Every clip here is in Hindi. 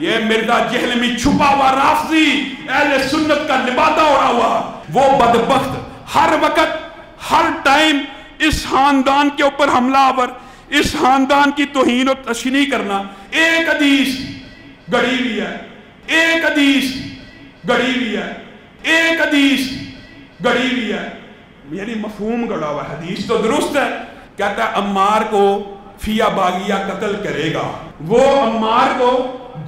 ये मिर्जा जहल में छुपा हुआ राफजी अहल सुन्नत का लिबादा उड़ा हुआ वो बदबख्त हर वक्त हर टाइम इस खानदान के ऊपर हमला आवर इस खानदान की तोहन और तशनी करना एक हदीस गड़ी हुई है एक हदीस गड़ी हुई है एक हदीस गड़ी हुई है यानी मफहूम गड़ा हुआ हदीस तो दुरुस्त है कहता है अम्मार को फिया बागिया कत्ल करेगा वो अम्मार को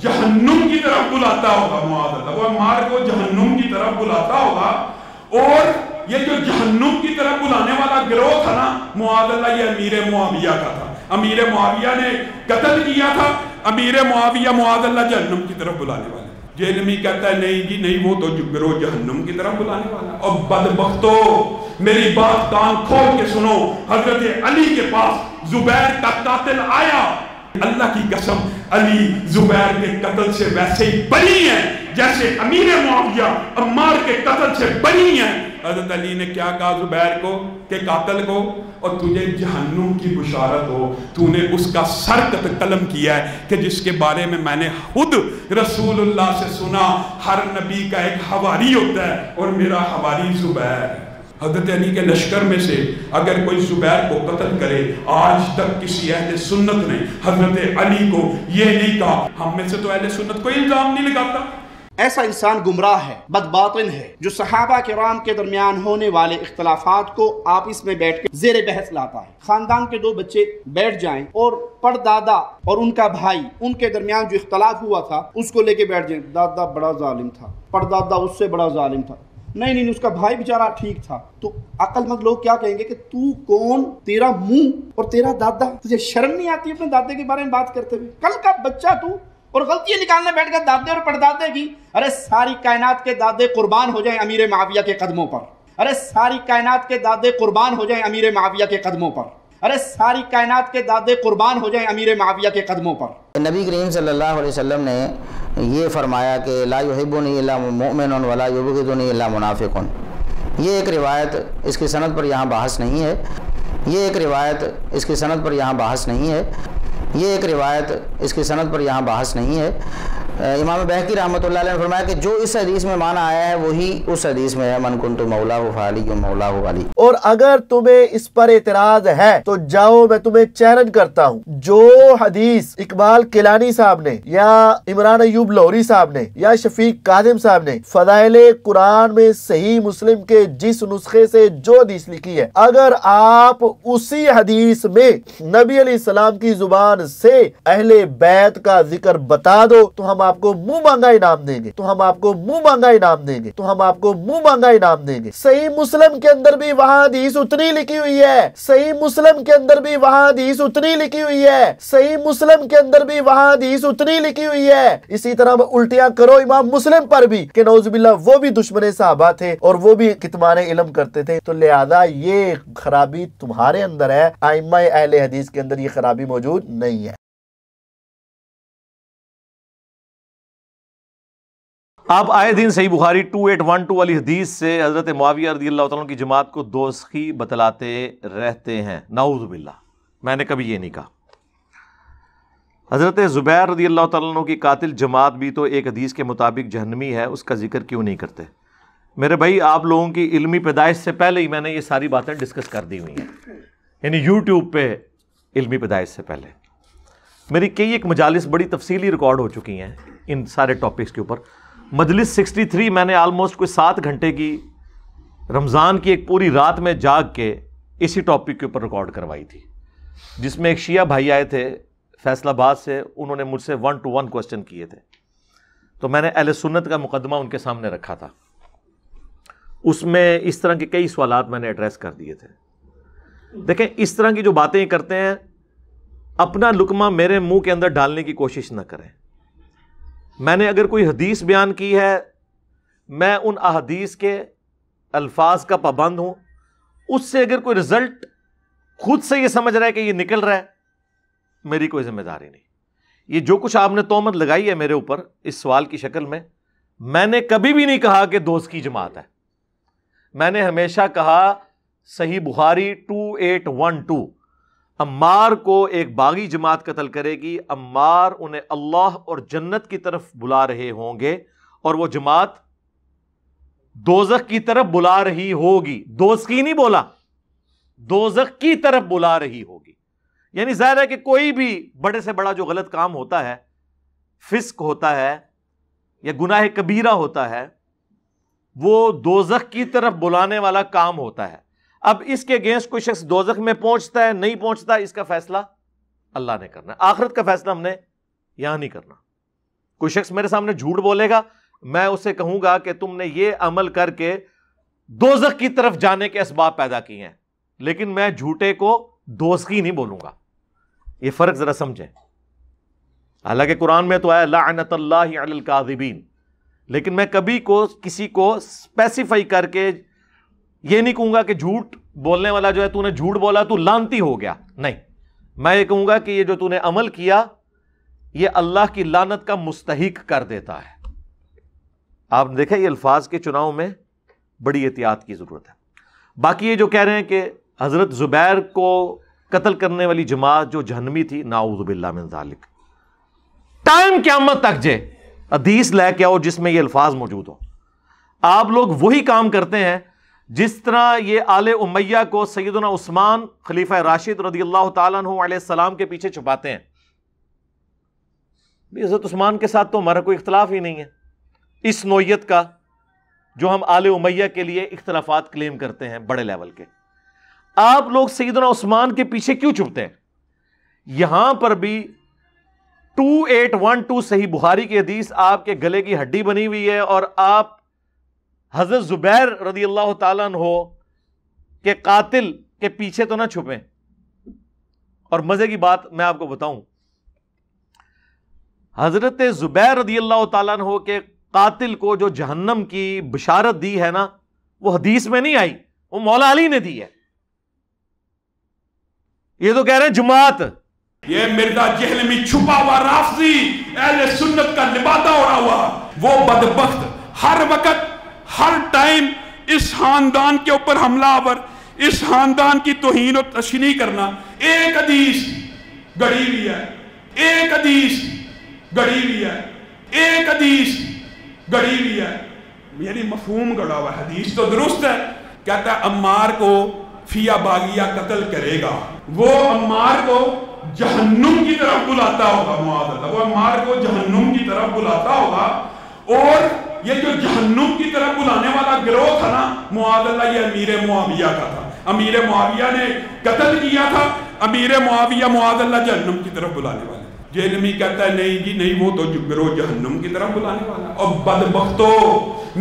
जहन्नुम की तरफ बुलाता होगा मुआद वह मार को जहन्नुम की तरफ बुलाता होगा और ये जो जहन्नुम की तरफ बुलाने वाला गिरोह था ना मुआद ये अमीर मुआविया का था अमीर मुआविया ने कत्ल किया था अमीर मुआविया मुआदल्ला जहन्नुम की तरफ बुलाने वाला जेलमी कहता है नहीं जी नहीं वो तो गिरोह जहन्नुम की तरफ बुलाने वाला और बदबख्तो मेरी बात कान खोल के सुनो हजरत अली के पास जुबैर का कातिल आया अल्लाह की कसम अली जुबैर के कत्ल से वैसे ही बनी है जैसे अमीर मुआविया अम्मार के कत्ल से बनी है हजरत अली ने क्या कहा जुबैर को के कातल को और तुझे जहन्नुम की बुशारत हो तूने उसका सर कत कलम किया है कि जिसके बारे में मैंने खुद रसूलुल्लाह से सुना हर नबी का एक हवारी होता है और मेरा हवारी जुबैर है हजरत अली के लश्कर में से अगर कोई जुबैर को कत्ल करे आज तक किसी अहले सुन्नत ने हजरत अली को ये नहीं कहा हम में से तो अहले सुन्नत कोई इल्ज़ाम नहीं लगाता ऐसा इंसान गुमराह है बदबातिन है जो सहाबा के राम के दरमियान होने वाले इख्तलाफात को आपस में बैठ के जेर बहस लाता है खानदान के दो बच्चे बैठ जाएं और परदादा और उनका भाई उनके दरमियान जो इख्तलाफ हुआ था उसको लेके बैठ जाएं। दादा बड़ा जालिम था परदादा उससे बड़ा जालिम था नहीं नहीं उसका भाई बेचारा ठीक था तो अक्लमंद लोग क्या कहेंगे कि तू कौन तेरा मुंह और तेरा दादा तुझे शर्म नहीं आती अपने दादे के बारे में बात करते हुए कल का बच्चा तू और गलतियां निकालने बैठ गया दादे और पड़दादे की अरे सारी कायनात के दादे कुर्बान हो जाए अमीर माविया के कदमों पर अरे सारी कायनात के दादे कुर्बान हो जाए अमीर माविया के कदमों पर अरे सारी कायनात के दादे कुर्बान हो जाएं अमीर माविया के कदमों पर तो नबी करीम सल्लल्लाहु अलैहि वसल्लम ने ये फरमाया कि लाबन वला युबन मुनाफिक ये एक रिवायत इसकी सनद पर यहाँ बहस नहीं है ये एक रिवायत इसकी सनद पर यहाँ बहस नहीं है ये एक रिवायत इसकी सनद पर यहाँ बहस नहीं है इमाम बहकी रहमत ने फरमाया कि जो इस हदीस में माना आया है वही उस हदीस में है मन कुन तो मौला फाली मौला वाली और अगर तुम्हें इस पर एतराज है तो जाओ मैं तुम्हें चैलेंज करता हूँ जो हदीस इकबाल किलानी साहब ने या इमरान अयूब लोहरी साहब ने या शफीक कादिम साहब ने फजाइल कुरान में सही मुस्लिम के जिस नुस्खे से जो हदीस लिखी है अगर आप उसी हदीस में नबी अली सलाम की जुबान से अहले बैत का जिक्र बता दो तो हम आपको मुंह मांगा इनाम देंगे तो हम आपको मुंह मांगा इनाम देंगे तो हम आपको मुंह मांगा इनाम देंगे सही मुस्लिम के अंदर भी वहां हदीस उतनी लिखी हुई है सही मुस्लिम के अंदर भी वहां हदीस उतनी लिखी हुई है सही मुस्लिम के अंदर भी वहां हदीस उतनी लिखी हुई है इसी तरह उल्टियां करो इमाम मुस्लिम पर भी के नौजबिल्ला वो भी दुश्मन साहबा थे और वो भी कितमान इलम करते थे तो लिहाजा ये खराबी तुम्हारे अंदर है आइमा अहल हदीस के अंदर ये खराबी मौजूद नहीं है आप आए दिन Sahih Bukhari two eight one two वाली हदीस से हज़रत माविया रदी अल्लाह तुम की जमात को दोस्ती बतलाते रहते हैं नाउज़बिल्ला मैंने कभी ये नहीं कहा हज़रत ज़ुबैर रदी अल्लाह तुम की कातिल जमात भी तो एक हदीस के मुताबिक जहनमी है उसका जिक्र क्यों नहीं करते मेरे भाई आप लोगों की इलमी पैदाइश से पहले ही मैंने ये सारी बातें डिस्कस कर दी हुई हैं यानी यूट्यूब पे इलमी पैदाइश से पहले मेरी कई एक मजालस बड़ी तफसीली रिकॉर्ड हो चुकी हैं इन सारे टॉपिक्स के ऊपर मजलिस 63 मैंने आलमोस्ट कोई सात घंटे की रमज़ान की एक पूरी रात में जाग के इसी टॉपिक के ऊपर रिकॉर्ड करवाई थी जिसमें एक शिया भाई आए थे फैसलाबाद से उन्होंने मुझसे वन टू वन क्वेश्चन किए थे तो मैंने अहल सुन्नत का मुकदमा उनके सामने रखा था उसमें इस तरह के कई सवाल मैंने एड्रेस कर दिए थे देखें इस तरह की जो बातें करते हैं अपना लुकमा मेरे मुंह के अंदर डालने की कोशिश ना करें मैंने अगर कोई हदीस बयान की है मैं उन अदीस के अल्फाज का पाबंद हूँ उससे अगर कोई रिजल्ट खुद से ये समझ रहा है कि ये निकल रहा है मेरी कोई जिम्मेदारी नहीं ये जो कुछ आपने तोहमत लगाई है मेरे ऊपर इस सवाल की शक्ल में मैंने कभी भी नहीं कहा कि दोस्त की जमात है मैंने हमेशा कहा Sahih Bukhari two eight one two Ammar को एक बागी जमात कतल करेगी अम्मार उन्हें अल्लाह और जन्नत की तरफ बुला रहे होंगे और वो जमात दोजक की तरफ बुला रही होगी दोज की नहीं बोला दोजक की तरफ बुला रही होगी यानी जाहिर है कि कोई भी बड़े से बड़ा जो गलत काम होता है फिस्क होता है या गुनाह कबीरा होता है वो दोजक की तरफ बुलाने वाला काम होता है अब इसके अगेंस्ट कोई शख्स दोजख में पहुंचता है नहीं पहुंचता इसका फैसला अल्लाह ने करना है आखिरत का फैसला हमने यहां नहीं करना कोई शख्स मेरे सामने झूठ बोलेगा मैं उसे कहूंगा कि तुमने ये अमल करके दोजख की तरफ जाने के इसबाब पैदा किए हैं लेकिन मैं झूठे को दोजकी नहीं बोलूंगा यह फर्क जरा समझें हालांकि कुरान में तो आया लानतल्लाकाजिबीन लेकिन मैं कभी को किसी को स्पेसिफाई करके ये नहीं कहूंगा कि झूठ बोलने वाला जो है तूने झूठ बोला तू लानती हो गया नहीं मैं ये कहूंगा कि ये जो तूने अमल किया ये अल्लाह की लानत का मुस्तहिक कर देता है आपने देखा ये अल्फाज के चुनाव में बड़ी एहतियात की ज़रूरत है बाकी ये जो कह रहे हैं कि हज़रत ज़ुबैर को कत्ल करने वाली जमात जो जहनवी थी नाउज़बिल्ला मिनजालिक टाइम क्यामत तक जे अदीस लैके आओ जिसमें ये अल्फाज मौजूद हो आप लोग वही काम करते हैं जिस तरह ये आल उमैया को सैदना उस्मान खलीफा राशिद रदी अल्लाह तसलाम के पीछे छुपाते हैं हज़रत उस्मान के साथ तो हमारा कोई इख्तलाफ ही नहीं है इस नोयत का जो हम आल उमैया के लिए इख्तलाफात क्लेम करते हैं बड़े लेवल के आप लोग सईदना उस्मान के पीछे क्यों छुपते हैं यहां पर भी टू एट वन टू सही बुहारी की हदीस आपके गले की हड्डी बनी हुई है और आप हज़रत ज़ुबैर रदी अल्लाह तहो के कातिल के पीछे तो ना छुपे और मज़े की बात मैं आपको बताऊं हज़रत ज़ुबैर रदी अल्लाह तहो के कातिल को जो जहन्नम की बशारत दी है ना वो हदीस में नहीं आई वो मौला अली ने दी है ये तो कह रहे हैं जुमात ये मिर्जा जहलमी छुपा हुआ राफजी सुन्नत का लिबादा हो रहा हुआ वो बदबख्त हर वक्त हर टाइम इस खानदान के ऊपर हमलावर इस खानदान की तोहन और तशनी करना एक हदीस गड़ी हुई है एक हदीस गड़ी हुई है एक हदीस गड़ी हुई है यानी मफहूम गड़ा हुआ हदीस तो दुरुस्त है कहता है अम्मार को फिया बागिया कत्ल करेगा वो अम्मार को जहन्नुम की तरफ बुलाता होगा मुआवजा वो अम्मार को जहन्नुम की तरफ बुलाता होगा और ये जो जहन्नुम की तरफ बुलाने वाला गिरोह था ना मुआवला ये अमीर मुआविया का था अमीर मुआविया ने कत्ल किया था अमीर मुआविया मुआवला जहन्नुम की तरफ बुलाने वाले जेलमी कहता है नहीं जी नहीं वो तो गिरोह जहन्नुम की तरफ बुलाने वाला और बदबख्तो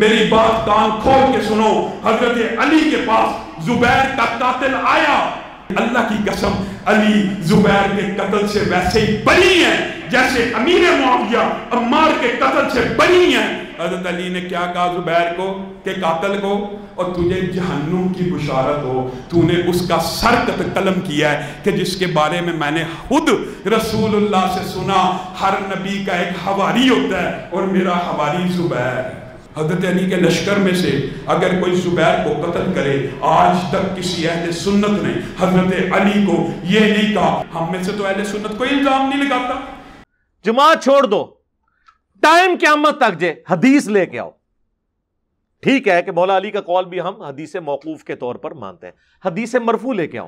मेरी बात कान खोल के सुनो हजरत अली के पास जुबैर का कातिल आया अल्लाह की कसम अली जुबैर के कत्ल से वैसे ही बनी है जैसे अमीर मुआविया अम्मार के कत्ल से बनी है हजरत अली ने क्या कहा जुबैर को के कातल को और तुझे जहन्नुम की बुशारत हो तूने उसका सरकत कलम किया है कि जिसके बारे में मैंने खुद रसूलुल्लाह से सुना हर नबी का एक हवारी होता है और मेरा हवारी जुबैर है हजरत अली के लश्कर में से अगर कोई जुबैर को कत्ल करे आज तक किसी अहल सुन्नत ने हजरत अली को यह नहीं कहा हम में से तो अहल सुन्नत कोई इल्जाम नहीं लगाता जमात छोड़ दो टाइम क्यामत तक जे हदीस लेके आओ ठीक है कि मौला अली का कॉल भी हम हदीस मौकूफ के तौर पर मानते हैं हदीस मरफू लेके आओ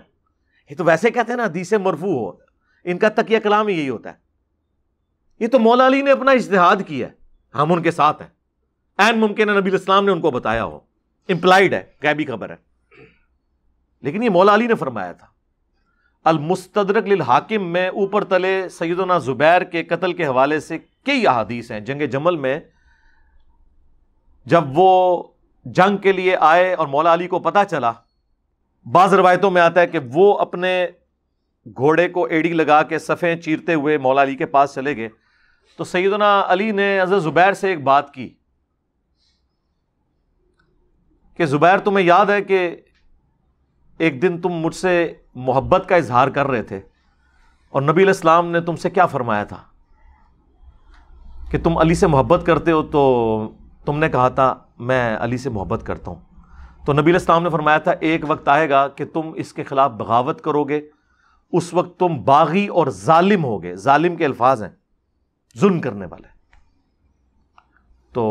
ये तो वैसे कहते हैं ना हदीस मरफू हो इनका तकिया कलाम यही होता है ये तो मौला अली ने अपना इश्तहाद किया है हम उनके साथ हैं एंड मुमकिन नबी इस्लाम ने उनको बताया हो इंप्लाइड है गैबी खबर है लेकिन यह मौला अली ने फरमाया था अलमुस्तरक हाकिम में ऊपर तले सैदना जुबैर के कत्ल के हवाले से कई अहादीस हैं जंग जमल में जब वो जंग के लिए आए और मौला अली को पता चला बाज़ रवायतों में आता है कि वो अपने घोड़े को एड़ी लगा के सफ़े चीरते हुए मौला अली के पास चले गए तो सैदना अली ने अजर ज़ुबैर से एक बात की कि ज़ुबैर तुम्हें याद है कि एक दिन तुम मुझसे मोहब्बत का इजहार कर रहे थे और नबी इस्लाम ने तुमसे क्या फरमाया था कि तुम अली से मोहब्बत करते हो तो तुमने कहा था मैं अली से मोहब्बत करता हूँ तो नबी इस्लाम ने फरमाया था एक वक्त आएगा कि तुम इसके ख़िलाफ़ बगावत करोगे उस वक्त तुम बागी और जालिम गए जालिम के अल्फाज हैं जुल्म करने वाले तो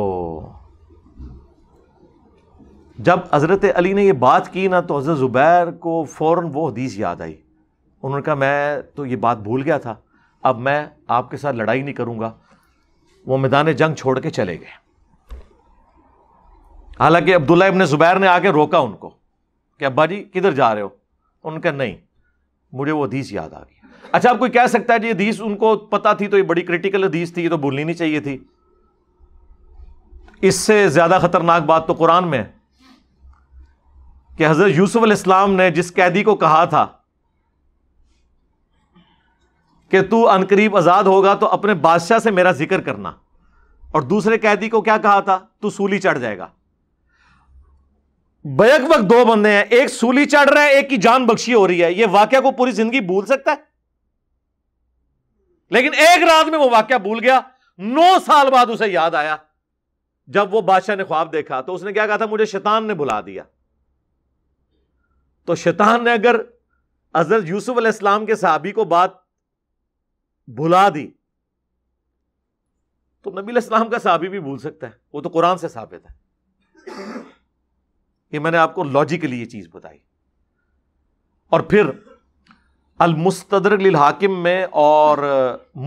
जब हज़रत अली ने यह बात की ना तो हज़रत ज़ुबैर को फ़ौर वो हदीस याद आई उन्होंने कहा मैं तो ये बात भूल गया था अब मैं आपके साथ लड़ाई नहीं करूँगा वो मैदान जंग छोड़ के चले गए हालांकि अब्दुल्ला इबन ज़ुबैर ने आके रोका उनको कि अब्बा जी किधर जा रहे हो उनका नहीं मुझे वो हदीस याद आ गई अच्छा आप कोई कह सकता है जी हदीस उनको पता थी तो ये बड़ी क्रिटिकल हदीस थी ये तो भूलनी नहीं चाहिए थी इससे ज़्यादा ख़तरनाक बात तो कुरान में है कि हज़रत यूसुफ इस्लाम ने जिस कैदी को कहा था कि तू अनकरीब आज़ाद होगा तो अपने बादशाह से मेरा जिक्र करना और दूसरे कैदी को क्या कहा था तू सूली चढ़ जाएगा बैक वक्त दो बंदे हैं एक सूली चढ़ रहा है एक की जान बख्शी हो रही है यह वाक्य को पूरी जिंदगी भूल सकता है लेकिन एक रात में वो वाक्य भूल गया नौ साल बाद उसे याद आया जब वो बादशाह ने ख्वाब देखा तो उसने क्या कहा था मुझे शैतान ने बुला दिया तो शैतान ने अगर अजल यूसुफ अलैहिस्सलाम के सहाबी को बात भुला दी तो नबी इस्लाम का सहाबी भी भूल सकता है वो तो कुरान से साबित है ये मैंने आपको लॉजिकली ये चीज बताई और फिर अल अलमुस्तदर हाकिम में और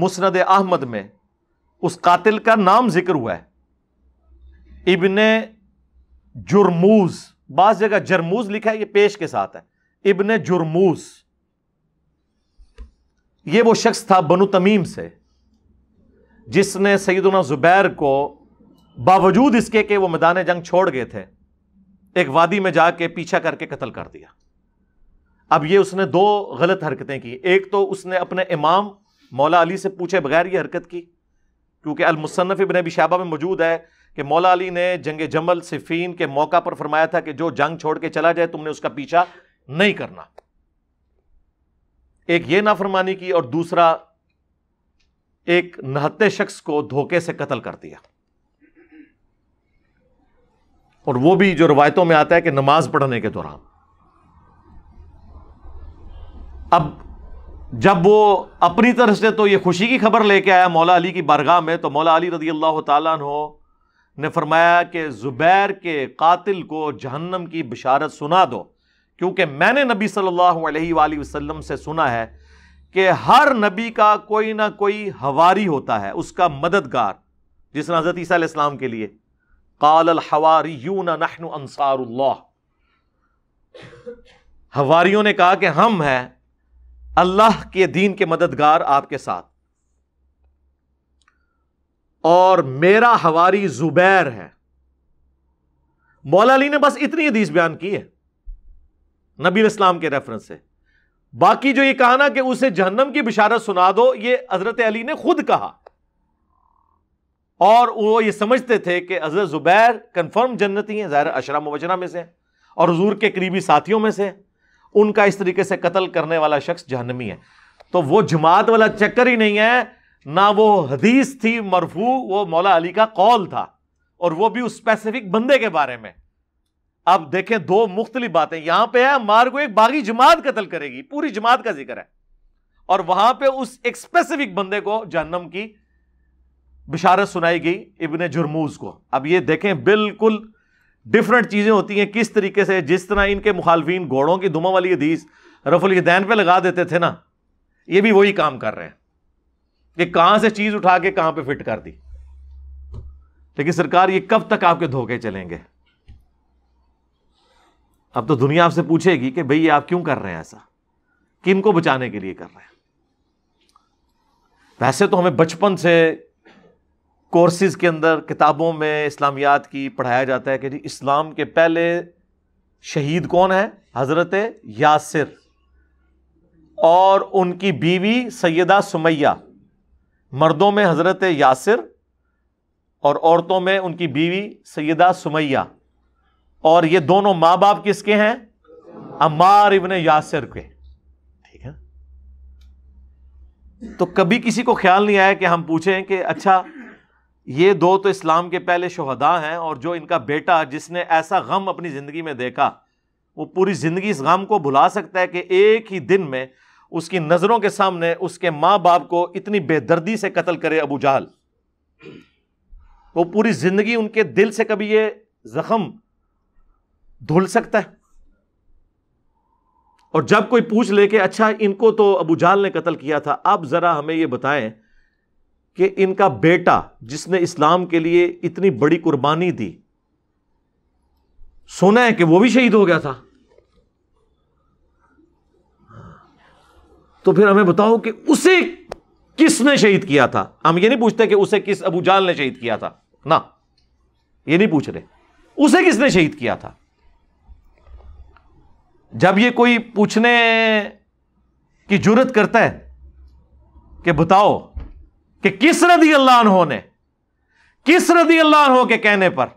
मुस्ंद अहमद में उस कातिल का नाम जिक्र हुआ है इबन जुर्मूज़ बाज जगह जरमूज लिखा है ये पेश के साथ है इबन जुरमूज ये वो शख्स था बनु तमीम से जिसने सईदना जुबैर को बावजूद इसके कि वो मैदान जंग छोड़ गए थे एक वादी में जाके पीछा करके कतल कर दिया अब ये उसने दो गलत हरकतें की एक तो उसने अपने इमाम मौला अली से पूछे बगैर ये हरकत की क्योंकि अलमुसनफ़ इबन अबी शाबा में मौजूद है कि मौला अली ने जंग जमल सिफीन के मौका पर फरमाया था कि जो जंग छोड़ के चला जाए तुमने उसका पीछा नहीं करना एक ये नाफरमानी की और दूसरा एक नहते शख्स को धोखे से कत्ल कर दिया और वो भी जो रिवायतों में आता है कि नमाज पढ़ने के दौरान अब जब वो अपनी तरफ से तो ये खुशी की खबर लेके आया मौला अली की बारगाह में तो मौला अली रजी अल्लाह तु ने फरमाया कि ज़ुबैर के कातिल को जहन्नम की बशारत सुना दो क्योंकि मैंने नबी सल्लल्लाहु अलैहि वसल्लम से सुना है कि हर नबी का कोई ना कोई हवारी होता है उसका मददगार जिस हज़रत ईसीम के लिए काल हवारी नहनु अनसारुल्लाह हवारियों ने कहा कि हम हैं अल्लाह के दीन के मददगार आपके साथ और मेरा हवारी जुबैर है मौला अली ने बस इतनी हदीस बयान की है नबी इस्लाम के रेफरेंस से बाकी जो ये कहा ना कि उसे जहन्नम की बिशारत सुना दो ये हजरत अली ने खुद कहा और वो ये समझते थे कि हजरत जुबैर कन्फर्म जन्नती हैं ज़ाहिर अशरा मुबशरा में से और हजूर के करीबी साथियों में से उनका इस तरीके से कत्ल करने वाला शख्स जहनमी है तो वो जमात वाला चक्कर ही नहीं है ना वो हदीस थी मरफू वो मौला अली का कौल था और वो भी उस स्पेसिफिक बंदे के बारे में अब देखें दो मुख्तलि बातें यहां पर है मार को एक बागी जमात कतल करेगी पूरी जमात का जिक्र है और वहां पर उस एक स्पेसिफिक बंदे को जहन्नम की बिशारत सुनाई गई इबन जुरमूज को अब ये देखें बिल्कुल डिफरेंट चीज़ें होती हैं किस तरीके से जिस तरह इनके मुखालफी घोड़ों की दुमा वाली हदीस रफुल दैन पर लगा देते थे ना ये भी वही काम कर रहे हैं कि कहां से चीज उठा के कहां पे फिट कर दी लेकिन सरकार ये कब तक आपके धोखे चलेंगे अब तो दुनिया आपसे पूछेगी कि भाई आप क्यों कर रहे हैं ऐसा किन को बचाने के लिए कर रहे हैं वैसे तो हमें बचपन से कोर्सेज के अंदर किताबों में इस्लामियात की पढ़ाया जाता है कि जी इस्लाम के पहले शहीद कौन है हज़रत यासिर और उनकी बीवी सैयदा सुमैया मर्दों में हज़रत यासिर और औरतों में उनकी बीवी सैदा सुमैया और ये दोनों माँ बाप किसके हैं अमार इबन यासिर के ठीक है तो कभी किसी को ख्याल नहीं आया कि हम पूछें कि अच्छा ये दो तो इस्लाम के पहले शहदा हैं और जो इनका बेटा जिसने ऐसा गम अपनी ज़िंदगी में देखा वो पूरी ज़िंदगी इस गम को भुला सकता है कि एक ही दिन में उसकी नज़रों के सामने उसके मां बाप को इतनी बेदर्दी से कत्ल करे अबू जहल वो पूरी ज़िंदगी उनके दिल से कभी ये जख्म धुल सकता है और जब कोई पूछ ले कि अच्छा इनको तो अबू जाल ने कत्ल किया था अब ज़रा हमें ये बताएं कि इनका बेटा जिसने इस्लाम के लिए इतनी बड़ी कुर्बानी दी सुना है कि वो भी शहीद हो गया था तो फिर हमें बताओ कि उसे किसने शहीद किया था हम ये नहीं पूछते कि उसे किस अबू जाल ने शहीद किया था ना ये नहीं पूछ रहे उसे किसने शहीद किया था जब ये कोई पूछने की जरूरत करता है कि बताओ कि किस रदी अल्लाह ने किस रदी अल्लाह के कहने पर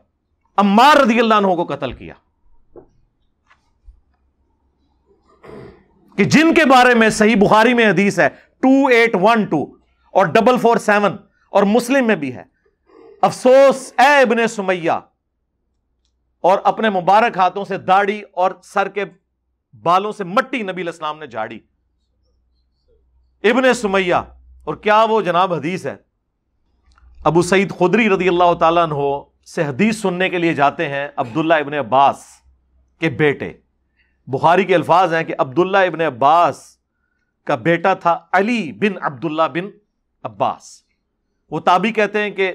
अम्मार रदी अल्लाह को कत्ल किया कि जिनके बारे में सही बुखारी में हदीस है टू एट वन टू और डबल फोर सेवन और मुस्लिम में भी है अफसोस ए इबन सुमैया और अपने मुबारक हाथों से दाढ़ी और सर के बालों से मट्टी नबी इस्लाम ने झाड़ी इबन सुमैया और क्या वो जनाब हदीस है अबू सईद खुदरी रदी अल्लाह तहो से हदीस सुनने के लिए जाते हैं अब्दुल्ला इबन अब्बास के बेटे बुखारी के अल्फाज हैं कि अब्दुल्ला इबन अब्बास का बेटा था अली बिन अब्दुल्ला बिन अब्बास वो ताबी कहते हैं कि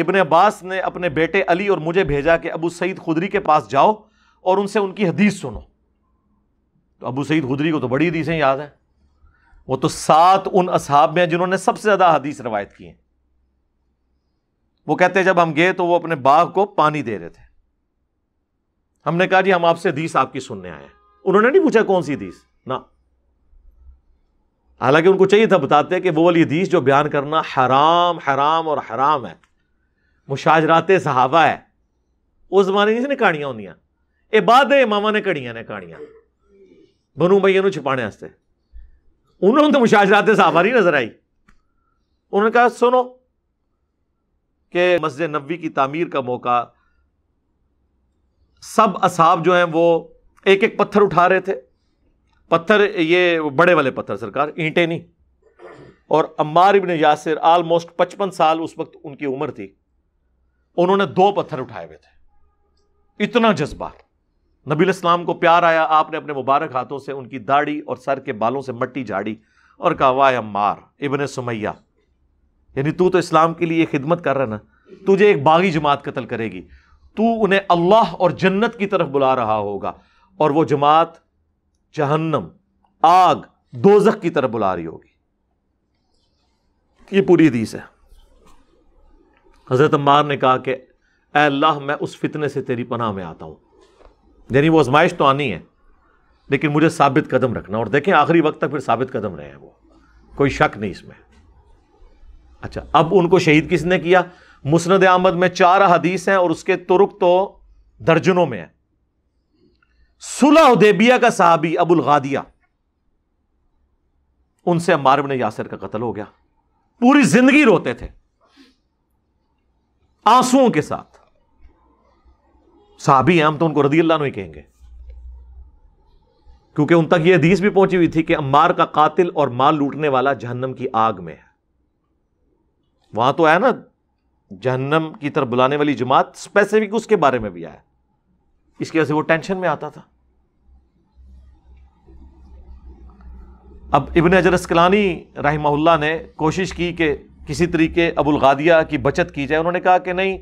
इबन अब्बास ने अपने बेटे अली और मुझे भेजा कि अबू सईद खुदरी के पास जाओ और उनसे उनकी हदीस सुनो तो अबू सईद खुदरी को तो बड़ी हदीसें याद हैं वो तो सात उन असहाब में जिन्होंने सबसे ज़्यादा हदीस रवायत की है वो कहते हैं जब हम गए तो वो अपने बाग को पानी दे रहे थे हमने कहा जी हम आपसे हदीस आपकी सुनने आए हैं उन्होंने नहीं पूछा कौन सी हदीस ना हालांकि उनको चाहिए था बताते कि वो वाली हदीस जो बयान करना हराम हराम और हराम है मुशाजरात सहाबा है उस जमाने जिसने कहानियां होंदियां ਇਹ ਬਾਅਦ ਦੇ ਮਾਵਾਂ ਨੇ ਘੜੀਆਂ ਨੇ ਕਹਾਣੀਆਂ ਬਨੂ ਬਈਆਂ ਨੂੰ ਛੁਪਾਉਣ ਵਾਸਤੇ ਉਹਨਾਂ ਨੂੰ ਤਾਂ ਮੁਸ਼ਾਜਰਾਤ ਦੇ ਸਾਹਬਾ उन्होंने कहा सुनो कि मस्जिद नबी की तामीर का मौका सब असाब जो हैं वो एक एक पत्थर उठा रहे थे पत्थर ये बड़े वाले पत्थर सरकार ईंटे नहीं और अम्मार इबन यासिर आलमोस्ट पचपन साल उस वक्त उनकी उम्र थी उन्होंने दो पत्थर उठाए हुए थे इतना जज्बा नबी इस्लाम को प्यार आया आपने अपने मुबारक हाथों से उनकी दाढ़ी और सर के बालों से मट्टी झाड़ी और कहा वाह अम्मार इबन सुमैया यानी तू तो इस्लाम के लिए खिदमत कर रहा ना तुझे एक बागी जमात कत्ल करेगी तू उन्हें अल्लाह और जन्नत की तरफ बुला रहा होगा और वो जमात जहन्नम आग दोजक की तरफ बुला रही होगी ये पूरी हदीस है हजरत अम्मार ने कहा कि अल्लाह मैं उस फितने से तेरी पनाह में आता हूं यानी वो आजमाइश तो आनी है लेकिन मुझे साबित कदम रखना और देखें आखिरी वक्त तक फिर साबित कदम रहे हैं वो कोई शक नहीं इसमें अच्छा अब उनको शहीद किसने किया मुस्ंद अहमद में चार हदीस हैं और उसके तुर्क तो दर्जनों में है सुलहदेबिया का साहबी अबुल गादिया उनसे अम्मार ने यासर का कत्ल हो गया पूरी जिंदगी रोते थे आंसुओं के साथ साहबी हैं हम तो उनको रदी अल्लाह नहीं कहेंगे क्योंकि उन तक यह हदीस भी पहुंची हुई थी कि अम्बार का कातिल और माल लूटने वाला जहन्नम की आग में है वहां तो आया ना जहन्नम की तरफ बुलाने वाली जमात स्पेसिफिक उसके बारे में भी आया इसकी वजह से वो टेंशन में आता था अब इबन अजर असकलानी रही ने कोशिश की कि किसी तरीके अबुल गादिया की बचत की जाए उन्होंने कहा कि नहीं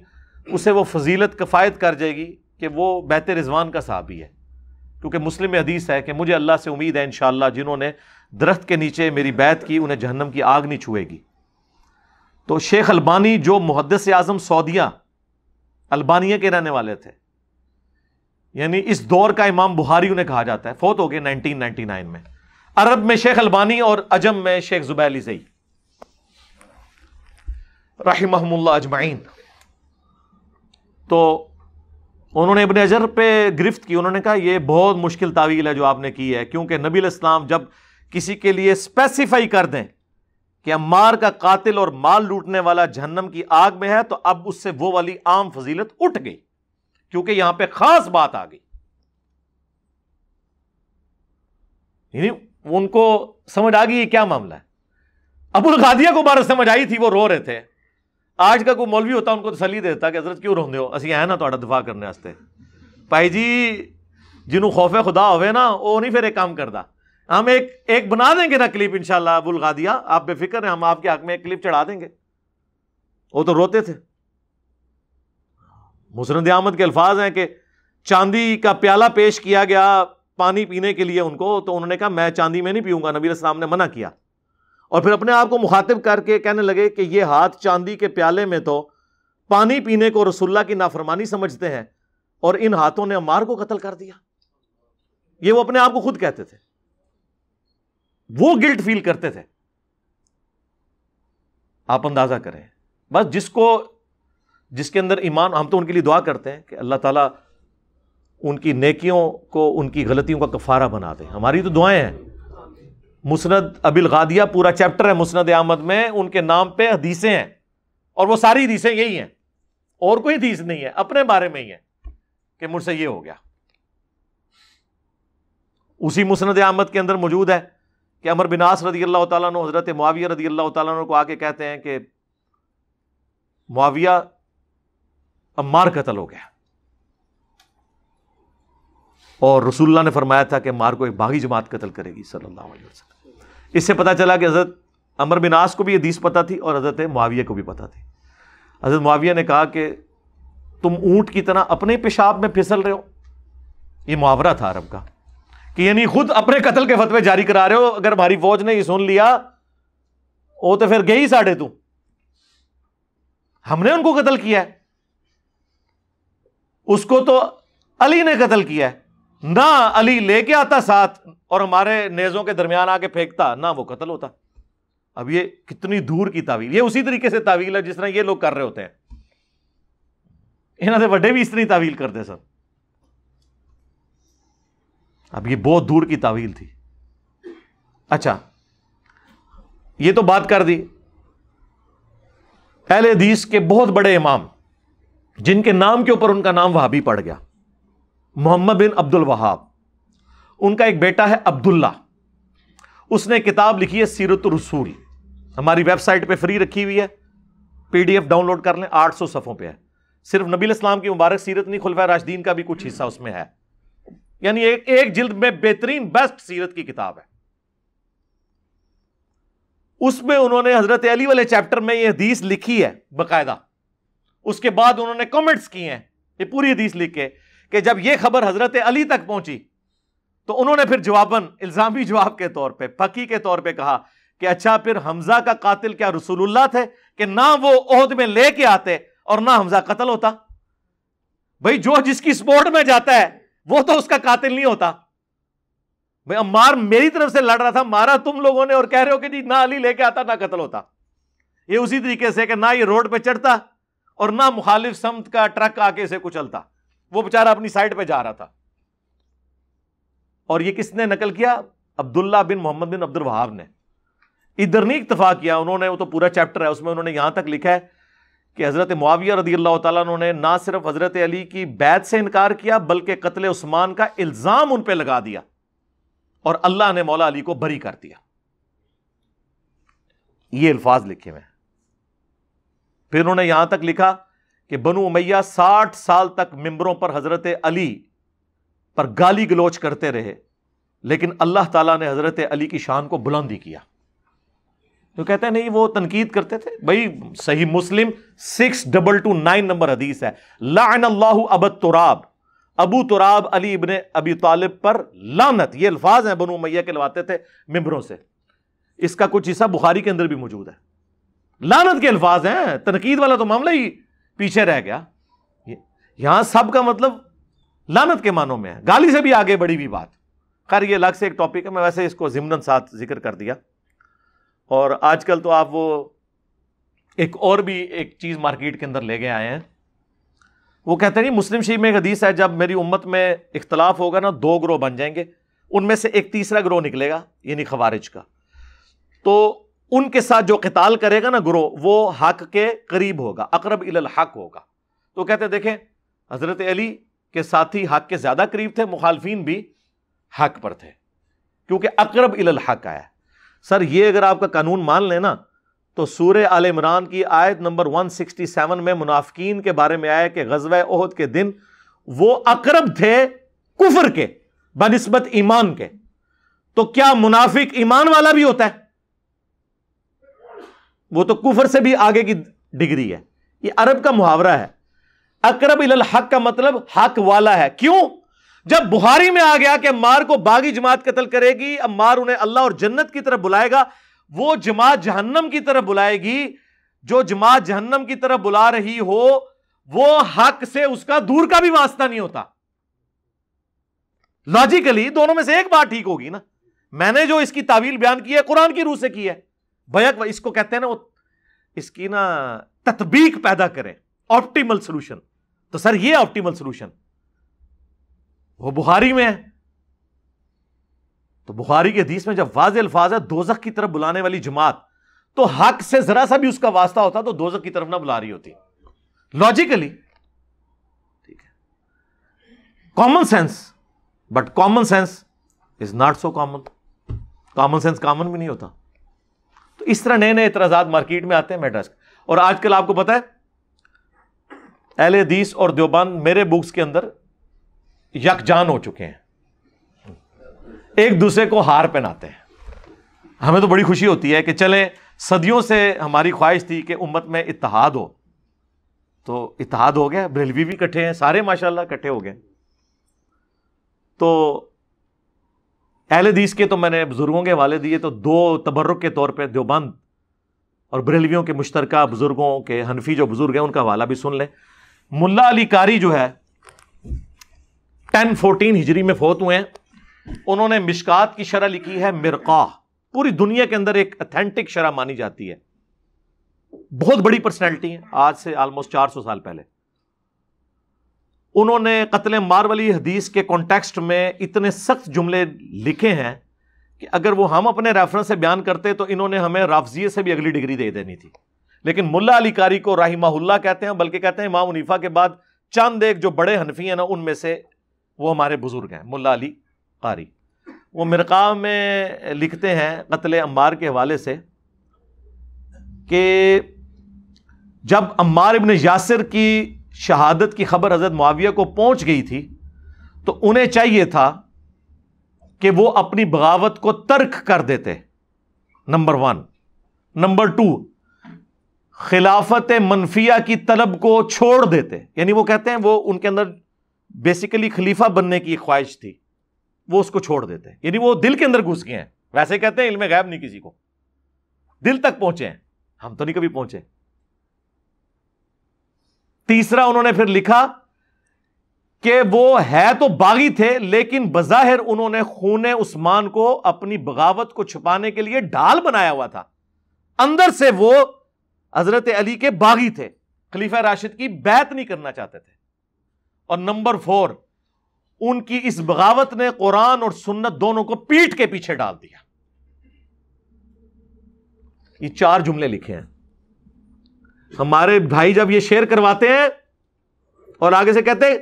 उसे वो फजीलत कफ़ायत कर जाएगी कि वो बेहतर रिजवान का साहबी है क्योंकि मुस्लिम हदीस है कि मुझे अल्लाह से उम्मीद है इन जिन्होंने दरख्त के नीचे मेरी बैत की उन्हें जहन्नम की आग नहीं छुएगी तो शेख अलबानी जो मुहदस आज़म सऊदिया अल्बानिया के रहने वाले थे यानी इस दौर का इमाम बुहारी उन्हें कहा जाता है फोत हो गए 1999 में अरब में शेख अलबानी और अजम में शेख जुबैली जई रही अजमाइन तो उन्होंने इबन अजर पर गिरफ्त की उन्होंने कहा यह बहुत मुश्किल तावील है जो आपने की है क्योंकि नबी इस्लाम जब किसी के लिए स्पेसिफाई कर दें कि अम्मार का कातिल और माल लूटने वाला जहन्नम की आग में है तो अब उससे वो वाली आम फजीलत उठ गई क्योंकि यहां पे खास बात आ गई यानी उनको समझ आ गई क्या मामला है अबुल गादिया को बारह समझ आई थी वो रो रहे थे आज का कोई मौलवी होता उनको तसली तो देता कि हजरत क्यों रोंद हो असं आए ना थोड़ा दफा करने वास्ते भाई जी जिन्हों खौफे खुदा हो ना वो नहीं फिर एक काम करता हम एक एक बना देंगे ना क्लिप इनशाला अबुल गादिया आप बेफिक्र हैं हम आपके हक में एक क्लिप चढ़ा देंगे वो तो रोते थे मुसरद आमद के अल्फाज हैं कि चांदी का प्याला पेश किया गया पानी पीने के लिए उनको तो उन्होंने कहा मैं चांदी में नहीं पीऊंगा नबी इस्लाम ने मना किया और फिर अपने आप को मुखातिब करके कहने लगे कि ये हाथ चांदी के प्याले में तो पानी पीने को रसुल्ला की नाफरमानी समझते हैं और इन हाथों ने अमार को कतल कर दिया ये वो अपने आप को खुद कहते थे वो गिल्ट फील करते थे आप अंदाजा करें बस जिसको जिसके अंदर ईमान हम तो उनके लिए दुआ करते हैं कि अल्लाह ताला उनकी नेकियों को उनकी गलतियों का कफारा बना दे हमारी तो दुआएं हैं मुसनद अबिल गादिया पूरा चैप्टर है मुसनद आमद में उनके नाम पे हदीसें हैं और वो सारी हदीसें यही हैं और कोई हदीस नहीं है अपने बारे में ही है कि मुझसे ये हो गया उसी मुसनद आमद के अंदर मौजूद है कि अमर बिनास रदी अल्लाह तैन हज़रत मुआविया रदी अल्लाह तैन को आके कहते हैं कि मुआविया मार कत्ल हो गया और रसुल्ला ने फरमाया था कि मार को एक बागी जमात कतल करेगी सल्लल्लाहु अलैहि वसल्लम इससे पता चला कि हज़रत अमर बिन आस को भी हदीस पता थी और हज़रत माविया को भी पता थी हज़रत मुआविया ने कहा कि तुम ऊंट की तरह अपने पेशाब में फिसल रहे हो ये मुहावरा था अरब का कि यानी खुद अपने कतल के फतवे जारी करा रहे हो अगर हमारी फौज ने यह सुन लिया वो तो फिर गई साढ़े तू हमने उनको कतल किया है उसको तो अली ने कतल किया है ना अली लेके आता साथ और हमारे नेजों के दरमियान आके फेंकता ना वो कतल होता अब ये कितनी दूर की तावील ये उसी तरीके से तावील है जिस तरह ये लोग कर रहे होते हैं इन्होंने वे भी इस तरह तावील करते सर अब ये बहुत दूर की तावील थी अच्छा ये तो बात कर दी अहल हदीस के बहुत बड़े इमाम जिनके नाम के ऊपर उनका नाम वहाबी पड़ गया मोहम्मद बिन अब्दुल वहाब उनका एक बेटा है अब्दुल्ला उसने किताब लिखी है सीरत रसूल हमारी वेबसाइट पे फ्री रखी हुई है पीडीएफ डाउनलोड कर लें 800 सफ़ों पर है सिर्फ नबील इस्लाम की मुबारक सीरत नहीं खुलफा राशदीन का भी कुछ हिस्सा उसमें है यानी एक एक जिल्द में बेहतरीन बेस्ट सीरत की किताब है उसमें उन्होंने हजरत अली वाले चैप्टर में यह हदीस लिखी है बाकायदा उसके बाद उन्होंने कॉमेंट्स किए हैं ये पूरी हदीस लिख के कि जब ये खबर हजरत अली तक पहुंची तो उन्होंने फिर जवाबन इल्जामी जवाब के तौर पे फकी के तौर पे कहा कि अच्छा फिर हमजा का कातिल क्या रसूलुल्लाह थे कि ना वो ओहद में लेके आते और ना हमजा कत्ल होता भाई जो जिसकी स्पोर्ट में जाता है वो तो उसका कातिल नहीं होता भाई अम्मार मेरी तरफ से लड़ रहा था मारा तुम लोगों ने और कह रहे हो कि जी ना अली लेके आता ना कतल होता ये उसी तरीके से कि ना ये रोड पर चढ़ता और ना मुखालिफ समत का ट्रक आके से कुचलता वो बेचारा अपनी साइड पे जा रहा था और ये किसने नकल किया अब्दुल्ला बिन मोहम्मद बिन अब्दुल वहाब ने इधर नहीं इतफा किया उन्होंने वो तो पूरा चैप्टर है उसमें उन्होंने यहां तक लिखा है कि हज़रत मुआविया रदी अल्लाह तुमने ना सिर्फ हज़रत अली की बैत से इनकार किया बल्कि कत्ल उस्मान का इल्ज़ाम उन पर लगा दिया और अल्लाह ने मौला अली को बरी कर दिया ये अल्फाज लिखे हुए हैं फिर उन्होंने यहां तक लिखा कि बनु उमैया साठ साल तक मिंबरों पर हजरत अली पर गाली गलोच करते रहे लेकिन अल्लाह ताला ने हजरत अली की शान को बुलंदी किया तो कहते हैं नहीं वो तनकीद करते थे भाई सही मुस्लिम six double two nine number हदीस है लान अल्लाह अब तुराब अबू तुराब अली इबन अबी तालिब पर लानत ये अल्फाज हैं बनु मैया के लवाते थे मिम्बरों से इसका कुछ हिस्सा बुखारी के अंदर भी मौजूद है लानत के अल्फाज हैं तनकीद वाला तो मामला ही पीछे रह गया यहां सब का मतलब लानत के मानों में है गाली से भी आगे बढ़ी हुई बात खैर ये अलग से एक टॉपिक है मैं वैसे इसको ज़िमनन साथ जिक्र कर दिया और आजकल तो आप वो एक और भी एक चीज़ मार्केट के अंदर ले गए आए हैं वो कहते हैं मुस्लिम शरीफ में एक हदीस है जब मेरी उम्मत में इख्तलाफ होगा ना दो ग्रोह बन जाएंगे उनमें से एक तीसरा ग्रोह निकलेगा यानी खबारिज का तो उनके साथ जो कताल करेगा ना गुरो वो हक के करीब होगा अकरब इल हक होगा तो कहते देखें हज़रत अली के साथ ही हक के ज़्यादा करीब थे मुखालफी भी हक पर थे क्योंकि अकरब इल हक आया सर ये अगर आपका कानून मान लेना तो सूर्य आल इमरान की आयत नंबर वन सिक्सटी सेवन में मुनाफिकीन के बारे में आया कि गजवा ओहद के दिन वो अकरब थे कुफर के बनस्बत ईमान के तो क्या मुनाफिक ईमान वाला भी होता है वो तो कुफर से भी आगे की डिग्री है ये अरब का मुहावरा है अकरब इल हक का मतलब हक वाला है क्यों जब बुहारी में आ गया कि मार को बागी जमात कत्ल करेगी अब मार उन्हें अल्लाह और जन्नत की तरफ बुलाएगा वो जमात जहन्नम की तरफ बुलाएगी जो जमात जहन्नम की तरफ बुला रही हो वो हक से उसका दूर का भी वास्ता नहीं होता लॉजिकली दोनों में से एक बात ठीक होगी ना मैंने जो इसकी तावील बयान की है कुरान की रूह से की है भयक इसको कहते हैं ना वो इसकी ना तत्बीक पैदा करें ऑप्टीमल सोल्यूशन तो सर यह ऑप्टीमल सोल्यूशन वो बुहारी में है तो बुखारी के दीस में जब वाज अल्फाज है दोजक की तरफ बुलाने वाली जमात तो हक से जरा सा भी उसका वास्ता होता तो दोजक की तरफ ना बुला रही होती लॉजिकली ठीक है common sense but common sense is not so common common sense common भी नहीं होता इस तरह नए नए इतराजात मार्केट में आते हैं मेडरस और आजकल आपको पता है एल दीस और देवबंद मेरे बुक्स के अंदर यकजान हो चुके हैं एक दूसरे को हार पहनाते हैं हमें तो बड़ी खुशी होती है कि चले सदियों से हमारी ख्वाहिश थी कि उम्मत में इतिहाद हो तो इतिहाद हो गया ब्रेलवी भी इकट्ठे हैं सारे माशाल्लाह इकट्ठे हो गए तो अहल दीस के तो मैंने बुजुर्गों के हवाले दिए तो दो तबर्रक के तौर पर देवबंद और बरेलवियों के मुश्तरक बुजुर्गों के हनफी जो बुजुर्ग हैं उनका हवाला भी सुन लें मुला अली कारी जो है टेन फोर्टीन हिजरी में फोत हुए हैं उन्होंने मिशकात की शरह लिखी है मिरका पूरी दुनिया के अंदर एक अथेंटिक शरह मानी जाती है बहुत बड़ी पर्सनैलिटी है आज से आलमोस्ट चार सौ साल पहले उन्होंने कत्ल मार वाली हदीस के कॉन्टेक्स्ट में इतने सख्त जुमले लिखे हैं कि अगर वो हम अपने रेफरेंस से बयान करते तो इन्होंने हमें राफजिए से भी अगली डिग्री दे देनी थी लेकिन मुल्ला अली कारी को राहिमाहुल्ला कहते हैं बल्कि कहते हैं इमाम उनीफा के बाद चंद एक जो बड़े हनफी हैं ना उनमें से वो हमारे बुज़ुर्ग हैं मुला अली कारी वो मिरका में लिखते हैं कत्ल अम्बार के हवाले से कि जब अम्बार इबन यासर की शहादत की खबर हज़रत मुआविया को पहुंच गई थी तो उन्हें चाहिए था कि वो अपनी बगावत को तर्क कर देते नंबर वन नंबर टू खिलाफत मनफिया की तलब को छोड़ देते यानी वो कहते हैं वो उनके अंदर बेसिकली खलीफा बनने की ख्वाहिश थी वो उसको छोड़ देते यानी वो दिल के अंदर घुस गए हैं वैसे कहते हैं इल्म गायब नहीं किसी को दिल तक पहुंचे हैं हम तो नहीं कभी पहुंचे तीसरा उन्होंने फिर लिखा कि वो है तो बागी थे लेकिन बजाहिर उन्होंने खून उस्मान को अपनी बगावत को छुपाने के लिए ढाल बनाया हुआ था अंदर से वो हजरत अली के बागी थे खलीफा राशिद की बैत नहीं करना चाहते थे और नंबर फोर उनकी इस बगावत ने कुरान और सुन्नत दोनों को पीठ के पीछे डाल दिया ये चार जुमले लिखे हैं हमारे भाई जब ये शेयर करवाते हैं और आगे से कहते हैं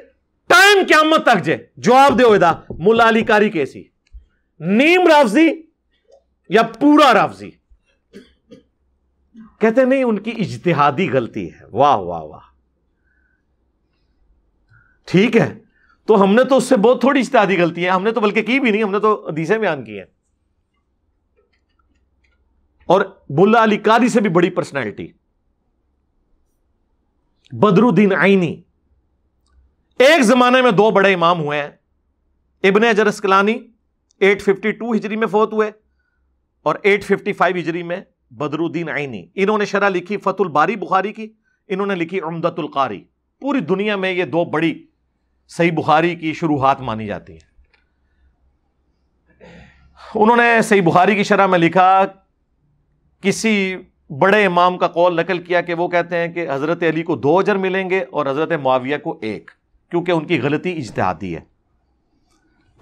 टाइम मत तक जे जवाब दो इदा मुला कारी कैसी नीम राफजी या पूरा राफजी कहते नहीं उनकी इजतिहादी गलती है वाह वाह वाह ठीक है तो हमने तो उससे बहुत थोड़ी इजतिहादी गलती है हमने तो बल्कि की भी नहीं हमने तो हदीसें बयान की है और मुला अली कारी से भी बड़ी पर्सनैलिटी बदरुद्दीन आइनी एक जमाने में दो बड़े इमाम हुए हैं इबन एट फिफ्टी टू हिजरी में फौत हुए और एट फिफ्टी फाइव हिजरी में बदरुद्दीन आईनी इन्होंने शरह लिखी फतुल बारी बुखारी की इन्होंने लिखी उमदतुल कारी पूरी दुनिया में यह दो बड़ी सही बुखारी की शुरुआत मानी जाती है उन्होंने सही बुखारी की शरह में लिखा किसी बड़े इमाम का कौल नकल किया कि वो कहते हैं कि हज़रत अली को दो अजर मिलेंगे और हज़रत मुआविया को एक क्योंकि उनकी गलती इजतहादी है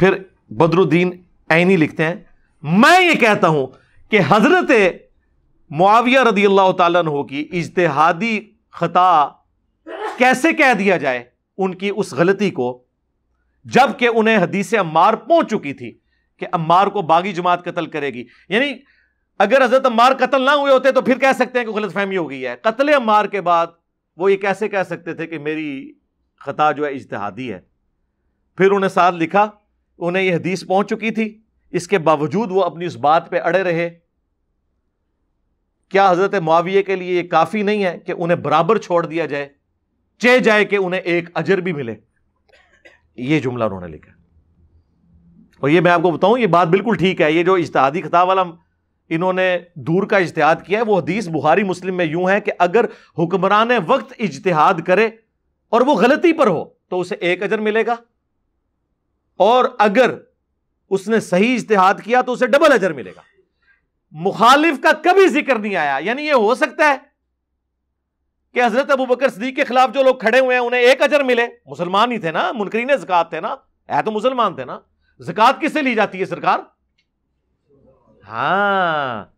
फिर बदरुद्दीन ऐनी लिखते हैं मैं ये कहता हूं कि हज़रत मुआविया रदी अल्लाह तु की इजतहादी ख़ता कैसे कह दिया जाए उनकी उस गलती को जबकि उन्हें हदीस अम्बार पहुंच चुकी थी कि अम्बार को बागी जमात कतल करेगी यानी अगर हजरत अम्मार कत्ल ना हुए होते तो फिर कह सकते हैं कि गलत फहमी हो गई है कत्ल अम्मार के बाद वो ये कैसे कह सकते थे कि मेरी ख़ता जो है इजतहादी है फिर उन्हें साथ लिखा उन्हें यह हदीस पहुंच चुकी थी इसके बावजूद वो अपनी उस बात पे अड़े रहे क्या हज़रत मुआविये के लिए ये काफ़ी नहीं है कि उन्हें बराबर छोड़ दिया जाए चे जाए कि उन्हें एक अजर भी मिले ये जुमला उन्होंने लिखा और ये मैं आपको बताऊं ये बात बिल्कुल ठीक है ये जो इजतहादी खता वाला इन्होंने दूर का इज्तिहाद किया है वो हदीस बुहारी मुस्लिम में यूं है कि अगर हुक्मरान वक्त इजतहाद करे और वो गलती पर हो तो उसे एक अजर मिलेगा और अगर उसने सही इजतहाद किया तो उसे डबल अजर मिलेगा मुखालिफ का कभी जिक्र नहीं आया यानी यह हो सकता है कि हजरत अबू बकर सदीक के खिलाफ जो लोग खड़े हुए हैं उन्हें एक अजर मिले मुसलमान ही थे ना मुनकरीन जक़ात थे ना ऐ तो मुसलमान थे ना जक़ात किससे ली जाती है सरकार हाँ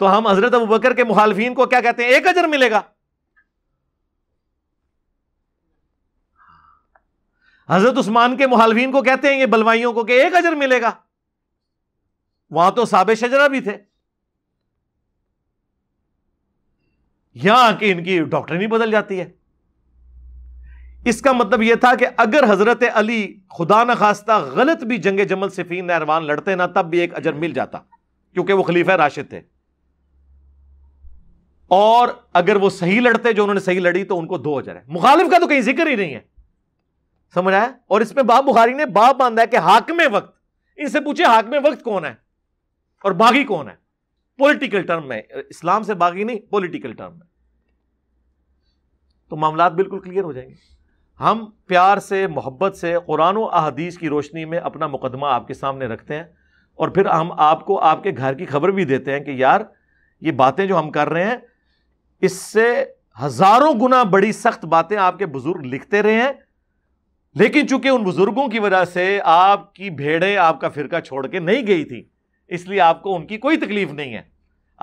तो हम हजरत अबू बकर के मुखालफी को क्या कहते हैं एक अजर मिलेगा हजरत उस्मान के मुहालवीन को कहते हैं ये बलवाइयों को कि एक अजर मिलेगा वहां तो साबे शजरा भी थे यहां कि इनकी डॉक्टर नहीं बदल जाती है इसका मतलब यह था कि अगर हजरत अली खुदा न खास्ता गलत भी जंग जमल सिफीन नहरवान लड़ते ना तब भी एक अजर मिल जाता क्योंकि वह खलीफा राशिद थे और अगर वो सही लड़ते जो उन्होंने सही लड़ी तो उनको दो अजर है मुखालिफ का तो कहीं जिक्र ही नहीं है समझ आया और इसमें बाप बुखारी ने बाप बांधा है कि हाकम वक्त इनसे पूछे हाकम वक्त कौन है और बागी कौन है पॉलिटिकल टर्म में इस्लाम से बागी नहीं पॉलिटिकल टर्म में तो मामला बिल्कुल क्लियर हो जाएंगे हम प्यार से मोहब्बत से कुरान अहदीस की रोशनी में अपना मुकदमा आपके सामने रखते हैं और फिर हम आपको आपके घर की खबर भी देते हैं कि यार ये बातें जो हम कर रहे हैं इससे हज़ारों गुना बड़ी सख्त बातें आपके बुज़ुर्ग लिखते रहे हैं लेकिन चूंकि उन बुज़ुर्गों की वजह से आपकी भेड़ें आपका फ़िरका छोड़ के नहीं गई थी इसलिए आपको उनकी कोई तकलीफ़ नहीं है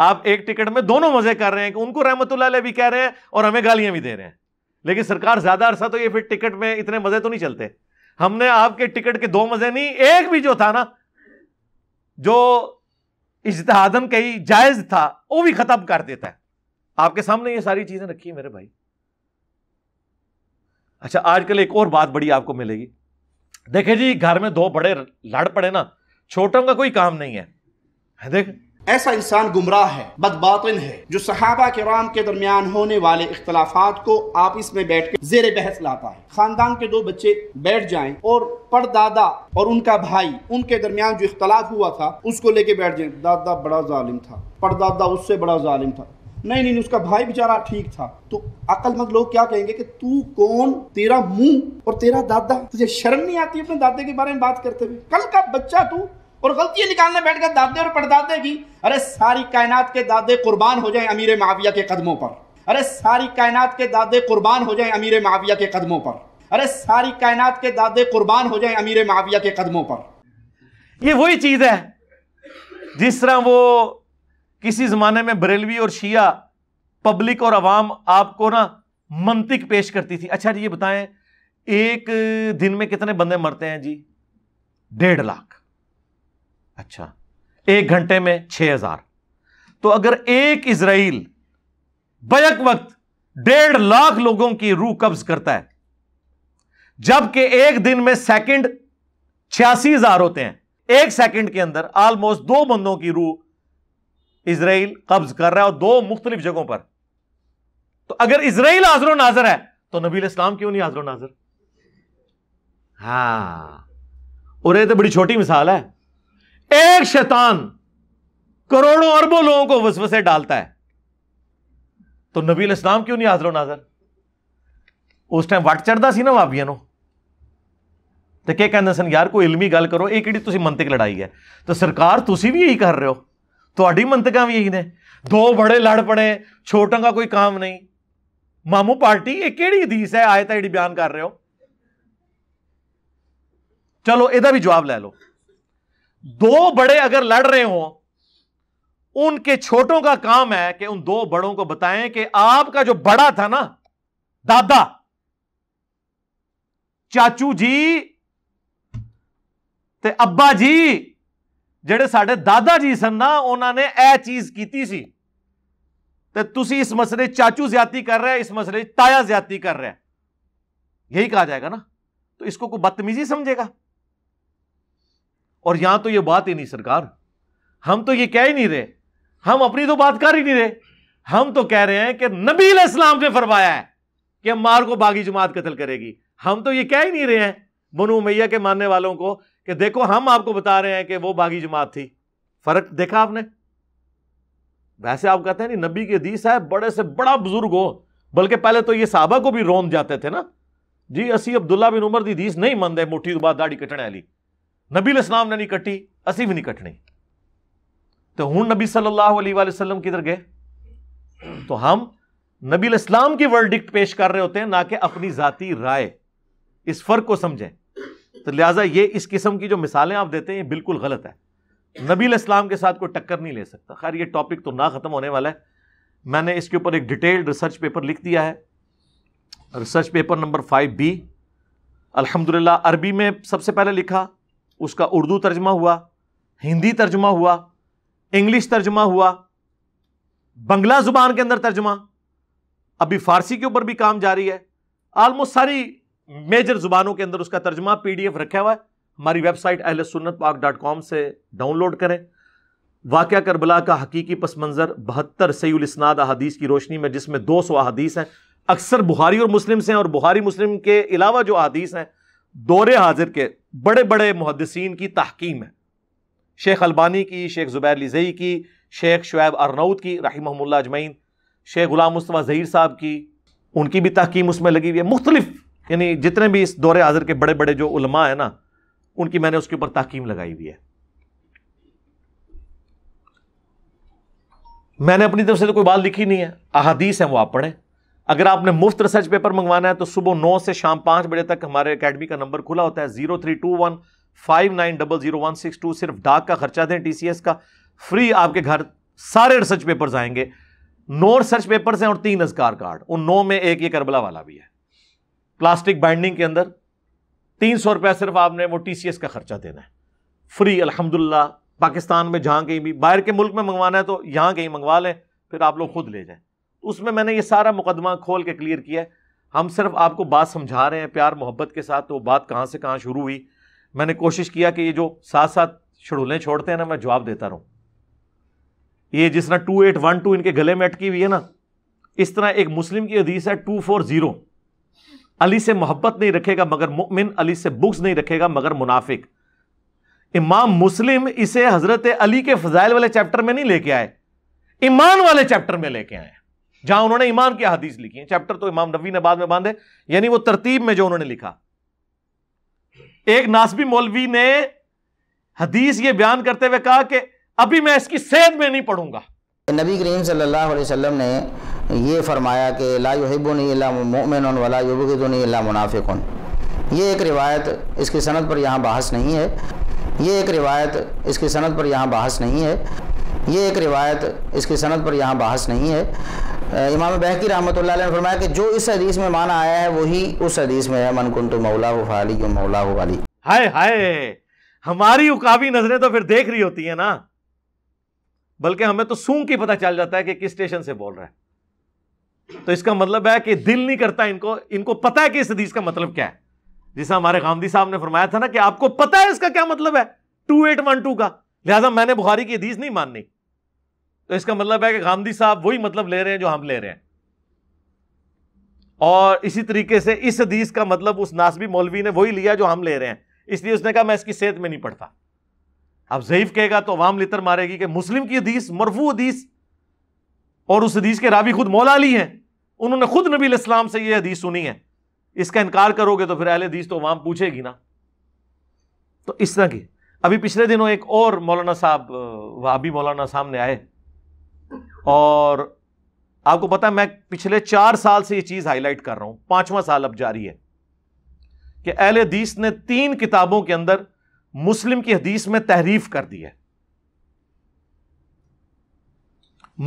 आप एक टिकट में दोनों मज़े कर रहे हैं कि उनको रहमत भी कह रहे हैं और हमें गालियां भी दे रहे हैं लेकिन सरकार ज्यादा अरसा तो ये फिर टिकट में इतने मजे तो नहीं चलते हमने आपके टिकट के दो मजे नहीं एक भी जो था ना जो इजतहादन कही जायज था वो भी खत्म कर देता है आपके सामने ये सारी चीजें रखी मेरे भाई अच्छा आजकल एक और बात बड़ी आपको मिलेगी देखे जी घर में दो बड़े लड़ पड़े ना छोटों का कोई काम नहीं है देख ऐसा इंसान गुमराह है बदबातिन है जो सहाबा के राम के दरमियान होने वाले इख्तलाफात को आपस में बैठ के जेर बहस लाता है खानदान के दो बच्चे बैठ जाएं और परदादा और उनका भाई उनके दरमियान जो इख्तलाफ हुआ था उसको लेके बैठ जाए दादा बड़ा जालिम था परदादा उससे बड़ा जालिम था नहीं नहीं उसका भाई बेचारा ठीक था तो अकलमंद लोग क्या कहेंगे कि तू कौन तेरा मुंह और तेरा दादा तुझे शर्म नहीं आती अपने दादे के बारे में बात करते हुए कल का बच्चा तू और गलतियां निकालने बैठ गए दादे और पड़दादे की अरे सारी कायनात के दादे कुर्बान हो जाएं अमीर माविया के कदमों पर अरे सारी कायनात के दादे कुर्बान हो जाएं अमीर माविया के कदमों पर अरे सारी कायनात के दादे कुर्बान हो जाएं अमीर माविया के कदमों पर ये वही चीज़ है जिस तरह वो किसी ज़माने में बरेलवी और शिया पब्लिक और अवाम आपको ना मंतिक पेश करती थी अच्छा जी ये बताएं एक दिन में कितने बंदे मरते हैं जी डेढ़ लाख अच्छा एक घंटे में छह हजार तो अगर एक इसराइल बैक वक्त डेढ़ लाख लोगों की रूह कब्ज करता है जबकि एक दिन में सेकंड छियासी हजार होते हैं एक सेकंड के अंदर ऑलमोस्ट दो बंदों की रूह इसराइल कब्ज कर रहा है और दो मुख्तलिफ जगहों पर तो अगर इसराइल हाजरों नाजर है तो नबील इस्लाम क्यों नहीं हाजरो नाजर हाँ और ये तो बड़ी छोटी मिसाल है एक शैतान करोड़ों अरबों लोगों को वसवसे डालता है तो नबी इस्लाम क्यों नहीं हाजरो नाजर ਉਸ ਟਾਈਮ ਵਟ ਚੜਦਾ ਸੀ ਨਾ ਵਾਬੀਆਂ ਨੂੰ ਤੇ ਕੀ ਕਹਿੰਦੇ ਸਨ ਯਾਰ ਕੋਈ ਇਲਮੀ ਗੱਲ ਕਰੋ ਇਹ ਕਿਹੜੀ ਤੁਸੀਂ ਮੰਤਿਕ ਲੜਾਈ ਹੈ ਤਾਂ ਸਰਕਾਰ ਤੁਸੀਂ ਵੀ ਇਹੀ ਕਰ ਰਹੇ ਹੋ ਤੁਹਾਡੀ ਮੰਤਕਾਂ ਵੀ ਇਹੀ ਨੇ ਦੋ ਬੜੇ ਲੜ ਪੜੇ ਛੋਟਾਂ ਦਾ ਕੋਈ ਕੰਮ ਨਹੀਂ ਮਾਮੂ ਪਾਰਟੀ ਇਹ ਕਿਹੜੀ ਹਦੀਸ ਹੈ ਆਇਤ ਜਿਹੜੀ ਬਿਆਨ ਕਰ ਰਹੇ ਹੋ ਚਲੋ ਇਹਦਾ ਵੀ ਜਵਾਬ ਲੈ ਲਓ दो बड़े अगर लड़ रहे हो उनके छोटों का काम है कि उन दो बड़ों को बताएं कि आपका जो बड़ा था ना दादा चाचू जी ਤੇ ਅੱਬਾ ਜੀ ਜਿਹੜੇ ਸਾਡੇ ਦਾਦਾ ਜੀ ਸਨ ਨਾ ਉਹਨਾਂ ਨੇ ਇਹ ਚੀਜ਼ ਕੀਤੀ ਸੀ ਤੇ ਤੁਸੀਂ ਇਸ ਮਸਲੇ ਚਾਚੂ ਜ਼ਿਆਤੀ ਕਰ ਰਹੇ ਇਸ ਮਸਲੇ ਤਾਇਆ ਜ਼ਿਆਤੀ ਕਰ ਰਹੇ यही कहा जाएगा ना तो इसको कोई बदतमीजी समझेगा और यहां तो ये बात ही नहीं सरकार हम तो ये कह ही नहीं रहे हम अपनी तो बात कर ही नहीं रहे हम तो कह रहे हैं कि नबी इस्लाम ने फरमाया है कि मार को बागी जमात कत्ल करेगी हम तो ये कह ही नहीं रहे हैं बनु मैया के मानने वालों को कि देखो हम आपको बता रहे हैं कि वो बागी जमात थी फर्क देखा आपने वैसे आप कहते हैं नहीं नबी के दीस है बड़े से बड़ा बुजुर्ग हो बल्कि पहले तो ये साहबा को भी रोन जाते थे ना जी असी अब्दुल्ला बिन उमर दी दीस नहीं मानते मुठी के बात दाढ़ी कटने वाली ਨਬੀ इस्लाम ने नहीं ਕੱਟੀ असी भी नहीं ਕੱਟਣੀ तो हूं नबी सल्लल्लाहु अलैहि वसल्लम किधर गए तो हम नबी इस्लाम की वर्डिक्ट पेश कर रहे होते हैं ना कि अपनी जाती राय इस फर्क को समझें तो लिहाजा ये इस किस्म की जो मिसालें आप देते हैं ये बिल्कुल गलत है नबी इस्लाम के साथ कोई टक्कर नहीं ले सकता खैर ये टॉपिक तो ना ख़त्म होने वाला है मैंने इसके ऊपर एक डिटेल्ड रिसर्च पेपर लिख दिया है research paper number five B अलहमदिल्ला अरबी में सबसे पहले लिखा उसका उर्दू तर्जमा हुआ हिंदी तर्जमा हुआ इंग्लिश तर्जमा हुआ बंगला जुबान के अंदर तर्जमा अभी फारसी के ऊपर भी काम जारी है आलमोस्ट सारी मेजर जुबानों के अंदर उसका तर्जमा पीडीएफ रखा हुआ है हमारी वेबसाइट अहल सुन्नत पाक डॉट कॉम से डाउनलोड करें वाक़ करबला का हकीकी पस मंज़र बहत्तर सैलस्नाद अहादीस की रोशनी में जिसमें दो सौ अहदीस हैं अक्सर बुहारी और मुस्लिम से हैं और बुहारी मुस्लिम के अलावा जो अदीस हैं दौरे हाजिर के बड़े बड़े मुहदसिन की तहकीम है शेख अलबानी की शेख ज़ुबैर लिजई की शेख शुैब अरनौद की रही महमल्ला अजमैन शेख गुलाम मुस्तवा ज़हीर साहब की उनकी भी तहकीम उसमें लगी हुई है मुख्तलिफ यानी जितने भी इस दौरे हाजिर के बड़े बड़े जो उलमा है ना उनकी मैंने उसके ऊपर तहकीम लगाई हुई है मैंने अपनी तरफ से तो कोई बात लिखी नहीं है अहादीस हैं वो आप पढ़ें अगर आपने मुफ्त रिसर्च पेपर मंगवाना है तो सुबह नौ से शाम पाँच बजे तक हमारे अकेडमी का नंबर खुला होता है zero three two one five nine double zero one six two सिर्फ डाक का खर्चा दें टीसीएस का फ्री आपके घर सारे रिसर्च पेपर्स आएंगे नौ रिसर्च पेपर्स हैं और तीन अजकार कार्ड उन नौ में एक ये करबला वाला भी है प्लास्टिक बाइंडिंग के अंदर तीन सौ रुपया सिर्फ आपने वो टीसीएस का खर्चा देना है फ्री अलहमदुल्ला पाकिस्तान में जहाँ कहीं भी बाहर के मुल्क में मंगवाना है तो यहाँ कहीं मंगवा लें फिर आप लोग खुद ले जाएं उसमें मैंने ये सारा मुकदमा खोल के क्लियर किया है हम सिर्फ आपको बात समझा रहे हैं प्यार मोहब्बत के साथ तो बात कहाँ से कहाँ शुरू हुई मैंने कोशिश किया कि ये जो साथ साथ शड़ूलें छोड़ते हैं ना मैं जवाब देता रहूँ ये जिस तरह टू एट वन टू इनके गले में अटकी हुई है ना इस तरह एक मुस्लिम की हदीस है टू फोर जीरो अली से मोहब्बत नहीं रखेगा मगर मुमिन अली से बुक्स नहीं रखेगा मगर मुनाफिक इमाम मुस्लिम इसे हजरत अली के फजाइल वाले चैप्टर में नहीं लेके आए ईमान वाले चैप्टर में लेके आए जहां उन्होंने इमाम की हदीस लिखी है चैप्टर तो इमाम नबी ने बाद में बांधे यानी वो तरतीब में जो उन्होंने लिखा एक नासबी मौलवी ने हदीस ये बयान करते हुए कहा कि अभी मैं इसकी सेहत में नहीं पढ़ूंगा नबी करीम सल्लल्लाहु अलैहि वसल्म ने ये फरमाया कि लाबन वला युबन मुनाफिक ये एक रिवायत इसकी सनत पर यहाँ बहस नहीं है ये एक रिवायत इसकी सनत पर यहाँ बहस नहीं है ये एक रिवायत इसकी सनत पर यहाँ बहस नहीं है इमाम बहकी रहमत ने फरमाया कि जो इस हदीस में माना आया है वही उस हदीस में है मन कुन तो मौला वाली क्यों मौला वाली हाय हाय हमारी उकावी नजरें तो फिर देख रही होती है ना बल्कि हमें तो सूंघ के पता चल जाता है कि किस स्टेशन से बोल रहा है तो इसका मतलब है कि दिल नहीं करता इनको इनको पता है कि इस हदीस का मतलब क्या है जिसे हमारे गांधी साहब ने फरमाया था ना कि आपको पता है इसका क्या मतलब है टू एट वन टू का लिहाजा मैंने बुखारी की हदीस नहीं माननी तो इसका मतलब है कि गांधी साहब वही मतलब ले रहे हैं जो हम ले रहे हैं और इसी तरीके से इस हदीस का मतलब उस नासबी मौलवी ने वही लिया जो हम ले रहे हैं इसलिए उसने कहा मैं इसकी सेहत में नहीं पढ़ता अब जयीफ कहेगा तो अवाम लेतर मारेगी कि मुस्लिम की हदीस मरफू हदीस और उस हदीस के रावी खुद मौला अली हैं उन्होंने खुद नबी इस्लाम से यह हदीस सुनी है इसका इनकार करोगे तो फिर अहल हदीस तो अवाम पूछेगी ना तो इस तरह की अभी पिछले दिनों एक और मौलाना साहब वहाबी मौलाना सामने आए और आपको पता है मैं पिछले चार साल से ये चीज हाईलाइट कर रहा हूं पांचवा साल अब जारी है कि अहल हदीस ने तीन किताबों के अंदर मुस्लिम की हदीस में तहरीफ कर दी है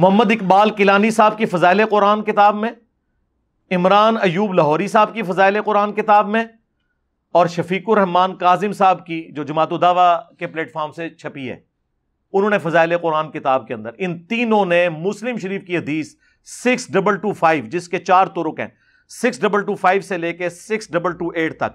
मोहम्मद इकबाल किलानी साहब की फजाइल कुरान किताब में इमरान अयूब लाहौरी साहब की फजाइल कुरान किताब में और शफीकुर रहमान काजिम साहब की जो जमातुदावा के प्लेटफॉर्म से छपी है उन्होंने फजाइल कुरान किताब के अंदर इन तीनों ने मुस्लिम शरीफ की हदीस सिक्स डबल टू फाइव जिसके चार तुरुक हैं सिक्स डबल टू फाइव से लेके सिक्स डबल टू एट तक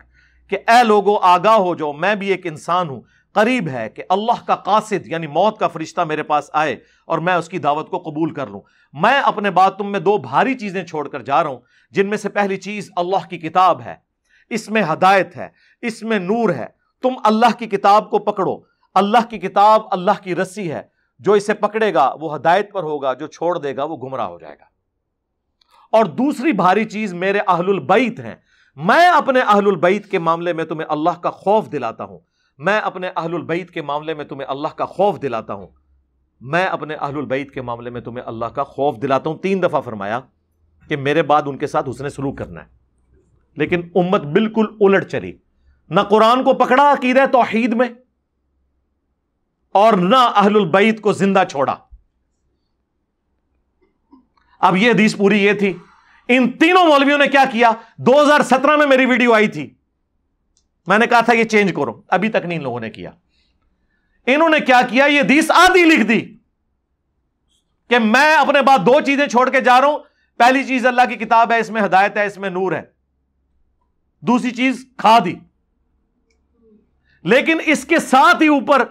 कि ए लोगो आगाह हो जाओ मैं भी एक इंसान हूं करीब है कि अल्लाह का कासिद यानी मौत का फरिश्ता मेरे पास आए और मैं उसकी दावत को कबूल कर लूँ मैं अपने बात तुम में दो भारी चीज़ें छोड़कर जा रहा हूं जिनमें से पहली चीज़ अल्लाह की किताब है इसमें हदायत है इसमें नूर है तुम अल्लाह की किताब को पकड़ो अल्लाह की किताब अल्लाह की रस्सी है जो इसे पकड़ेगा वो हदायत पर होगा जो छोड़ देगा वो गुमराह हो जाएगा और दूसरी भारी चीज मेरे अहलुल बैत हैं मैं अपने अहलुल बैत के मामले में तुम्हें अल्लाह का खौफ दिलाता हूं मैं अपने अहलुल बैत के मामले में तुम्हें अल्लाह का खौफ दिलाता हूं मैं अपने अहलुल बैत के मामले में तुम्हें अल्लाह का खौफ दिलाता हूं तीन दफा फरमाया कि मेरे बाद उनके साथ उसने सलूक करना है लेकिन उम्मत बिल्कुल उलट चली ना कुरान को पकड़ा अकीद तोहीद में और ना अहलुल बैत को जिंदा छोड़ा अब यह हदीस पूरी यह थी इन तीनों मौलवियों ने क्या किया 2017 में मेरी वीडियो आई थी मैंने कहा था यह चेंज करो अभी तक नहीं इन लोगों ने किया इन्होंने क्या किया यह हदीस आधी लिख दी कि मैं अपने बाद दो चीजें छोड़ के जा रहा हूं पहली चीज अल्लाह की किताब है इसमें हदायत है इसमें नूर है दूसरी चीज खा दी लेकिन इसके साथ ही ऊपर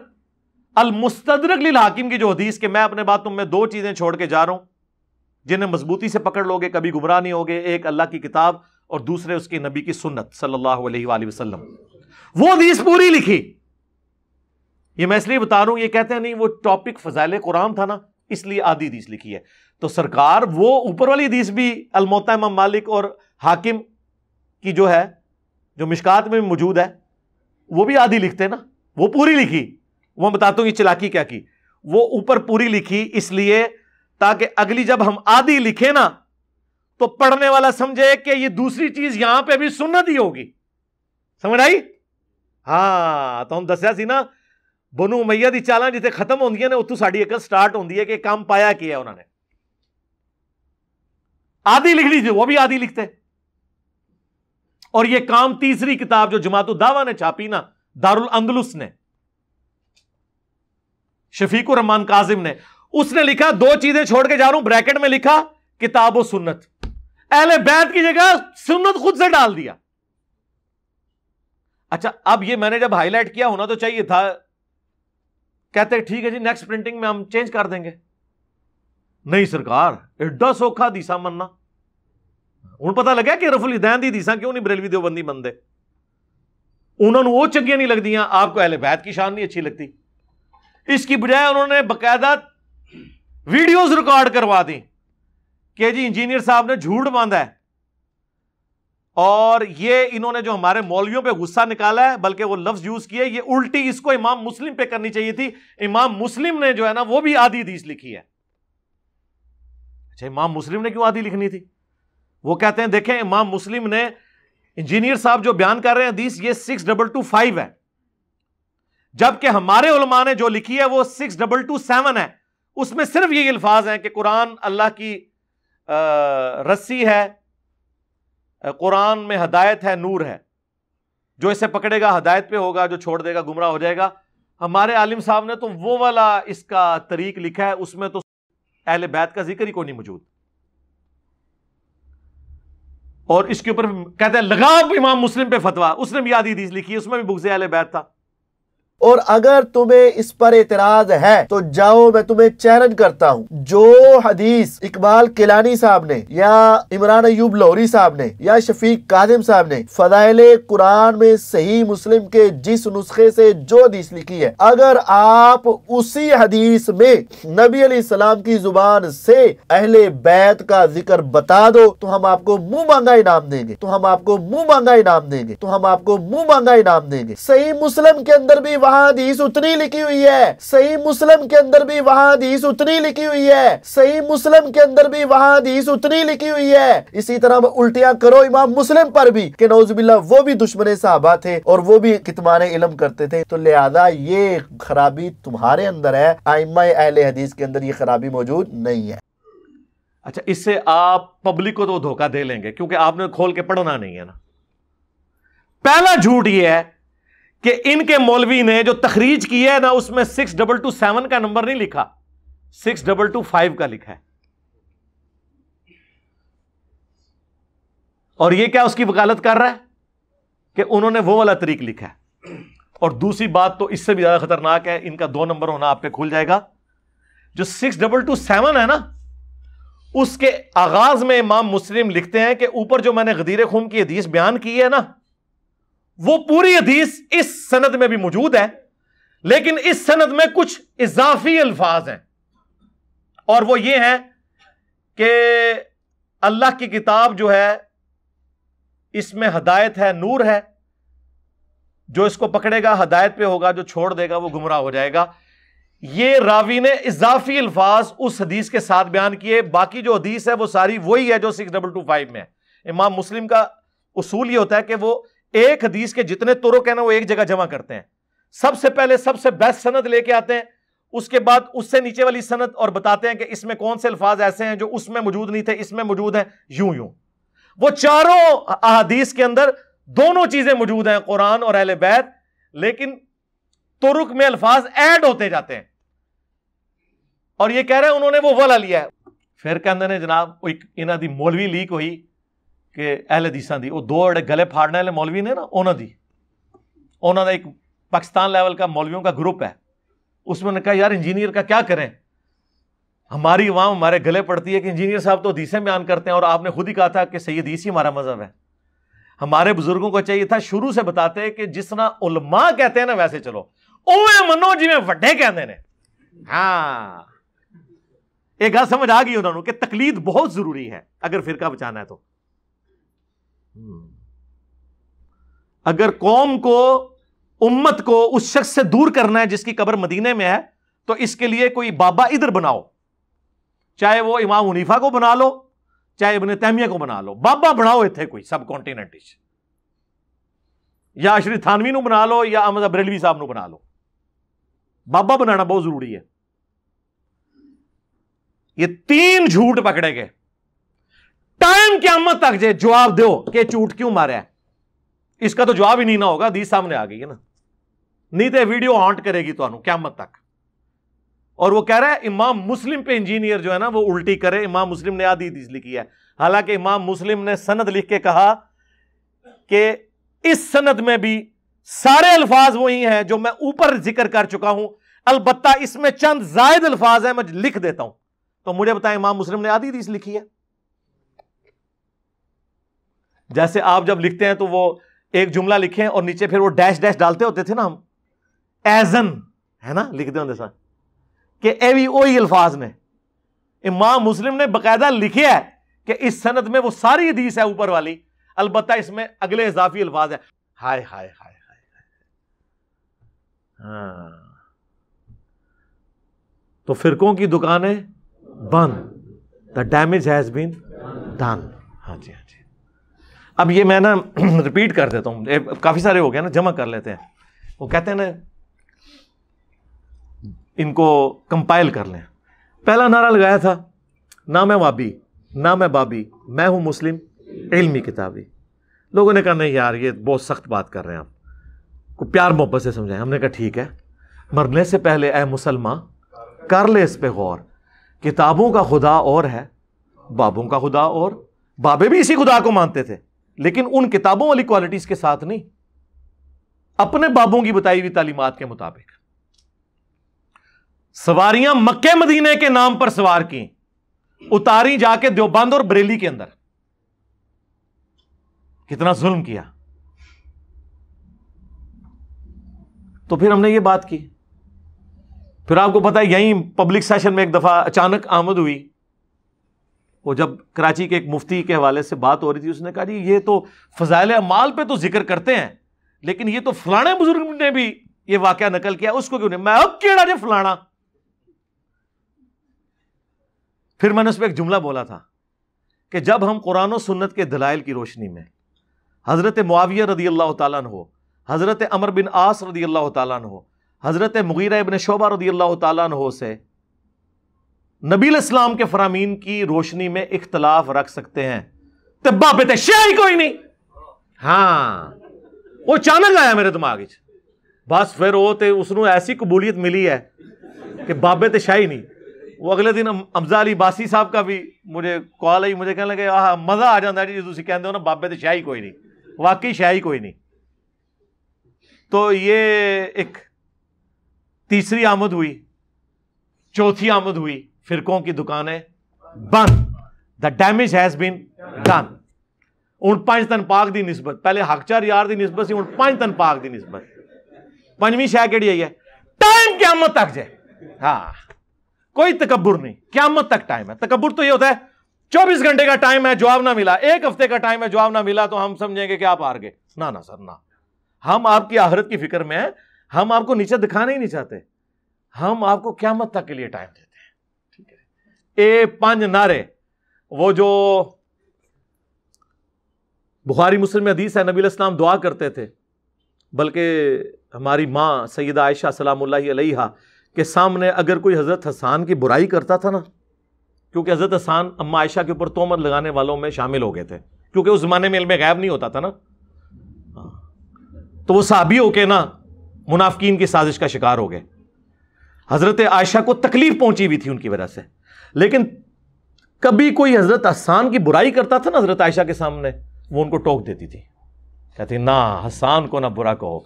अलमुस्तरक लिल हाकिम की जो हदीस के मैं अपने बात तुम में दो चीज़ें छोड़ के जा रहा हूं जिन्हें मजबूती से पकड़ लोगे कभी गुमराह नहीं होगे एक अल्लाह की किताब और दूसरे उसके नबी की सुन्नत सल्लल्लाहु वो हदीस पूरी लिखी ये मैं इसलिए बता रहा हूँ ये कहते हैं नहीं वो टॉपिक फजाइल कुरान था ना इसलिए आधी हदीस लिखी है तो सरकार वो ऊपर वाली हदीस भी अलमोता मालिक और हाकिम की जो है जो मिशकात में मौजूद है वो भी आधी लिखते हैं ना वो पूरी लिखी वो बताता हूं ये चलाकी क्या की वो ऊपर पूरी लिखी इसलिए ताकि अगली जब हम आधी लिखे ना तो पढ़ने वाला समझे कि ये दूसरी चीज यहां पे भी सुन्नत ही होगी समझ आई हाँ तो हम दसिया सी ना ਬਨੂ मैया ਦੀ ਚਾਲਾਂ ਜਿੱਥੇ ਖਤਮ ਹੁੰਦੀਆਂ ਨੇ ਉੱਥੋਂ ਸਾਡੀ ਅਕਲ ਸਟਾਰਟ ਹੁੰਦੀ ਹੈ ਕਿ ਕੰਮ ਪਾਇਆ ਕੀ ਹੈ ਉਹਨਾਂ ਨੇ आधी लिख लीजिए वो भी आधी लिखते और ये काम तीसरी किताब जो जमातु दावा ने छापी ना दारुल अंदलुस ने शफीकुर रहमान काजिम ने उसने लिखा दो चीजें छोड़ के जा रहा हूं ब्रैकेट में लिखा किताब और सुन्नत अहले बैत की जगह सुन्नत खुद से डाल दिया अच्छा अब ये मैंने जब हाईलाइट किया होना तो चाहिए था कहते ठीक है जी नेक्स्ट प्रिंटिंग में हम चेंज कर देंगे नहीं सरकार एड्डा सौखा दिशा मनना ਹੁਣ ਪਤਾ ਲੱਗਿਆ ਕਿ ਰਫੁਲ ਹਿਦਾਇਤ ਦੀ ਹਦੀਸਾਂ ਕਿਉਂ ਨਹੀਂ ਬਰੇਲਵੀ ਦੇਵਬੰਦੀ ਮੰਨਦੇ ਉਹਨਾਂ ਨੂੰ ਉਹ ਚੰਗੀਆਂ ਨਹੀਂ ਲੱਗਦੀਆਂ ਆਪਕੋ ਅਹਲੇ ਬੈਤ ਕੀ ਸ਼ਾਨ ਨਹੀਂ ਅੱਛੀ इसकी बजाय उन्होंने बकायदा वीडियोज रिकॉर्ड करवा दी कि जी इंजीनियर साहब ने झूठ बांधा है और ये इन्होंने जो हमारे मौलवियों पे गुस्सा निकाला है बल्कि वो लफ्ज यूज किए ये उल्टी इसको इमाम मुस्लिम पे करनी चाहिए थी इमाम मुस्लिम ने जो है ना वो भी आधी हदीस लिखी है अच्छा इमाम मुस्लिम ने क्यों आधी लिखनी थी वो कहते हैं देखें इमाम मुस्लिम ने इंजीनियर साहब जो बयान कर रहे हैं हदीस ये सिक्स डबल टू फाइव है जबकि हमारे उलमा ने जो लिखी है वो सिक्स डबल टू सेवन है उसमें सिर्फ ये अल्फाज हैं कि कुरान अल्लाह की रस्सी है कुरान में हदायत है नूर है जो इसे पकड़ेगा हदायत पे होगा जो छोड़ देगा गुमराह हो जाएगा हमारे आलिम साहब ने तो वो वाला इसका तरीक लिखा है उसमें तो अहल बैत का जिक्र ही को नहीं मौजूद और इसके ऊपर कहते हैं लगाव इमाम मुस्लिम पे फतवा उसने भी आदि दी लिखी उसमें भी बुगजे अहल बैत था और अगर तुम्हें इस पर एतराज है तो जाओ मैं तुम्हें चैलेंज करता हूँ जो हदीस इकबाल किलानी साहब ने या इमरान अयूब लोहरी साहब ने या शफीक कादिम साहब ने फजाइल कुरान में सही मुस्लिम के जिस नुस्खे से जो हदीस लिखी है अगर आप उसी हदीस में नबी अली सलाम की जुबान से अहले बैत का जिक्र बता दो तो हम आपको मुंह मांगा इनाम देंगे तो हम आपको मुंह मांगा इनाम देंगे तो हम आपको मुंह मांगा इनाम देंगे सही मुस्लिम के अंदर भी वहां हदीस उतनी लिखी हुई है सही मुस्लिम के अंदर भी वहां हदीस उतनी लिखी हुई है सही मुस्लिम के अंदर भी वहां हदीस उतनी लिखी हुई है इसी तरह उल्टियां करो इमाम मुस्लिम पर भी कि नौजबिल्ला वो भी दुश्मन साहबा थे और वो भी कितमान इलम करते थे तो लिहाजा ये खराबी तुम्हारे अंदर है आईमा अहल हदीस के अंदर ये खराबी मौजूद नहीं है अच्छा इससे आप पब्लिक को तो धोखा दे लेंगे क्योंकि आपने खोल के पढ़ना नहीं है ना पहला झूठ यह है कि इनके मौलवी ने जो तखरीज की है ना उसमें सिक्स डबल टू सेवन का नंबर नहीं लिखा सिक्स डबल टू फाइव का लिखा है और यह क्या उसकी वकालत कर रहा है कि उन्होंने वो वाला तरीक लिखा है और दूसरी बात तो इससे भी ज्यादा खतरनाक है इनका दो नंबर होना आप पे खुल जाएगा जो सिक्स डबल टू सेवन है ना उसके आगाज में इमाम मुस्लिम लिखते हैं कि ऊपर जो मैंने गदीर खून की हदीस बयान की है ना वो पूरी हदीस इस सनद में भी मौजूद है लेकिन इस सनद में कुछ इजाफी अल्फाज हैं और वो ये हैं कि अल्लाह की किताब जो है इसमें हदायत है नूर है जो इसको पकड़ेगा हदायत पे होगा जो छोड़ देगा वो गुमराह हो जाएगा ये रावी ने इजाफी अल्फाज उस हदीस के साथ बयान किए बाकी जो हदीस है वो सारी वही है जो सिक्स डबल टू फाइव में है इमाम मुस्लिम का उसूल ये होता है कि वो एक हदीस के जितने तुरुक है ना वो एक जगह जमा करते हैं सबसे पहले सबसे बेस्ट सनद लेके आते हैं उसके बाद उससे नीचे वाली सनद और बताते हैं कि इसमें कौन से अल्फाज ऐसे हैं जो उसमें मौजूद नहीं थे इसमें मौजूद हैं यूं यूं वो चारों अहादीस के अंदर दोनों चीजें मौजूद हैं कुरान और अहल बैत लेकिन तुरुक में अल्फाज ऐड होते जाते हैं और ये कह रहे हैं उन्होंने वो वाला लिया है फिर कहते हैं जनाब एक इन्हों की मौलवी लीक हुई ਕਿ ਅਹਲ ਹਦੀਸਾਂ ਦੀ ਉਹ ਦੋ ਜਿਹੜੇ ਗਲੇ ਫਾੜਨ ਵਾਲੇ ਮੌਲਵੀ ਨੇ ਨਾ ਉਹਨਾਂ ਦੀ ਉਹਨਾਂ पाकिस्तान लेवल का मौलवियों का ग्रुप है उसमें उन्होंने कहा यार इंजीनियर का क्या करें हमारी अवाम हमारे गले पड़ती है कि इंजीनियर साहब तो हदीसें बयान करते हैं और आपने खुद ही कहा था कि सैद हदीस ही हमारा मज़हब है हमारे बुजुर्गों को चाहिए था शुरू से बताते कि जिस तरह उलमा कहते हैं ना वैसे चलो ओए मनो जिमें व्डे कहते हैं हाँ एक गल समझ आ गई उन्होंने कि तकलीद बहुत ज़रूरी है अगर फिर का बचाना है तो हम्म। अगर कौम को उम्मत को उस शख्स से दूर करना है जिसकी कब्र मदीने में है तो इसके लिए कोई बाबा इधर बनाओ चाहे वो इमाम मुनीफा को बना लो चाहे इबन तहमिया को बना लो बाबा बनाओ इतने कोई सब कॉन्टिनेंट या अशरी थानवी बना लो या अहमद अबरेलवी साहब बना लो बाबा बनाना बहुत जरूरी है ये तीन झूठ पकड़े गए टाइम क्यामत तक जे जवाब दो कि झूठ क्यों मारे है इसका तो जवाब ही नहीं ना होगा दीज सामने आ गई है ना नहीं तो वीडियो हॉन्ट करेगी तो क्यामत तक और वो कह रहा है इमाम मुस्लिम पे इंजीनियर जो है ना वो उल्टी करे इमाम मुस्लिम ने आदि लिखी है हालांकि इमाम मुस्लिम ने सनद लिख के कहा कि इस सनद में भी सारे अल्फाज वही हैं जो मैं ऊपर जिक्र कर चुका हूं अलबत्ता इसमें चंद जायद अल्फाज है मैं लिख देता हूं तो मुझे बताएं इमाम मुस्लिम ने आदि दीज लिखी है जैसे आप जब लिखते हैं तो वो एक जुमला लिखे और नीचे फिर वो डैश डैश डालते होते थे ना हम एजन है ना लिखते होते सर कि ए वी ओ अल्फाज में इमाम मुस्लिम ने बकायदा लिखे है कि इस सनत में वो सारी हदीस है ऊपर वाली अलबत्ता इसमें अगले इजाफी अल्फाज है हाय हाय हाय हाय हाय हाँ। तो फिरकों की दुकानें बंद the damage has been done हाँ जी हाँ जी अब ये मैं ना रिपीट कर देता हूँ काफ़ी सारे हो गए ना जमा कर लेते हैं वो कहते हैं ना इनको कंपाइल कर लें पहला नारा लगाया था ना मैं वाबी ना मैं बाबी मैं हूँ मुस्लिम इलमी किताबी लोगों ने कहा नहीं यार ये बहुत सख्त बात कर रहे हैं आप को प्यार मोहब्बत से समझाएं हमने कहा ठीक है मरने से पहले ए मुसलमान कर ले इस पर गौर किताबों का खुदा और है बाबों का खुदा और बाबे भी इसी खुदा को मानते थे लेकिन उन किताबों वाली क्वालिटीज के साथ नहीं अपने बाबों की बताई हुई तालीमत के मुताबिक सवारियां मक्के मदीने के नाम पर सवार की उतारी जाके देवबंद और बरेली के अंदर कितना जुल्म किया तो फिर हमने ये बात की फिर आपको पता है यहीं पब्लिक सेशन में एक दफा अचानक आमद हुई वो जब कराची के एक मुफ्ती के हवाले से बात हो रही थी उसने कहा जी ये तो फजाइल माल पे तो जिक्र करते हैं लेकिन ये तो फलाने बुजुर्ग ने भी ये वाक्य नकल किया उसको क्यों नहीं मैं अब केड़ा जे फलाना फिर मैंने उस पर एक जुमला बोला था कि जब हम कुरान और सुन्नत के दलाइल की रोशनी में हज़रत मुआविया रदी अल्लाह ताला हो हज़रत अमर बिन आस रदी अल्लाह ताला हो हज़रत मुगीरा इबन शोबा रदी अल्लाह ताला से नबील इस्लाम के फरामीन की रोशनी में इख्तलाफ रख सकते हैं तो पे ही कोई नहीं हाँ वो अचानक आया मेरे दिमाग बस फिर वो तो उस ऐसी कबूलीत मिली है कि बाबे तो शाही नहीं वो अगले दिन अमजा अली बासी साहब का भी मुझे कॉल आई मुझे कहने लगे आह मज़ा आ जाता जी तुम कहते हो ना बाबे तो शाही कोई नहीं वाकई शाही कोई नहीं तो ये एक तीसरी आमद हुई चौथी आमद हुई फिरकों की दुकानें बंद the damage has been done ਹੁਣ 5 तन पाक ਦੀ नस्बत पहले हक चार ਦੀ ਨਿਸਬਤ ਸੀ ਹੁਣ 5 ਤਨ ਪਾਕ ਦੀ ਨਿਸਬਤ ਪੰਜਵੀਂ ਸ਼ੈ ਕਿਹੜੀ ਆਈ ਹੈ टाइम क्यामत तक जाए हाँ कोई तकबर नहीं क्या मत तक टाइम है तकबर तो ये होता है चौबीस घंटे का टाइम है जवाब ना मिला एक हफ्ते का टाइम है जवाब ना मिला तो हम समझेंगे कि आप हार गए ना ना सर ना हम आपकी आहरत की फिक्र में हैं हम आपको नीचे दिखाना ही नहीं चाहते हम आपको क्या मत तक के लिए टाइम देते ए ਪੰਜ नारे वो जो बुखारी मुस्लिम में हदीस है नबी इस्लाम दुआ करते थे बल्कि हमारी माँ सैदा आयशा सलाम अलैहा के सामने अगर कोई हज़रत हसान की बुराई करता था ना क्योंकि हज़रत हसान अम्मा आयशा के ऊपर तोमत लगाने वालों में शामिल हो गए थे क्योंकि उस ज़माने में इलम गायब नहीं होता था ना हाँ। तो वो साबी होके ना मुनाफिन की साजिश का शिकार हो गए हज़रत आयशा को तकलीफ़ पहुंची हुई थी उनकी वजह से लेकिन कभी कोई हज़रत हसान की बुराई करता था ना हज़रत आयशा के सामने वो उनको टोक देती थी कहती ना हसान को ना बुरा कहो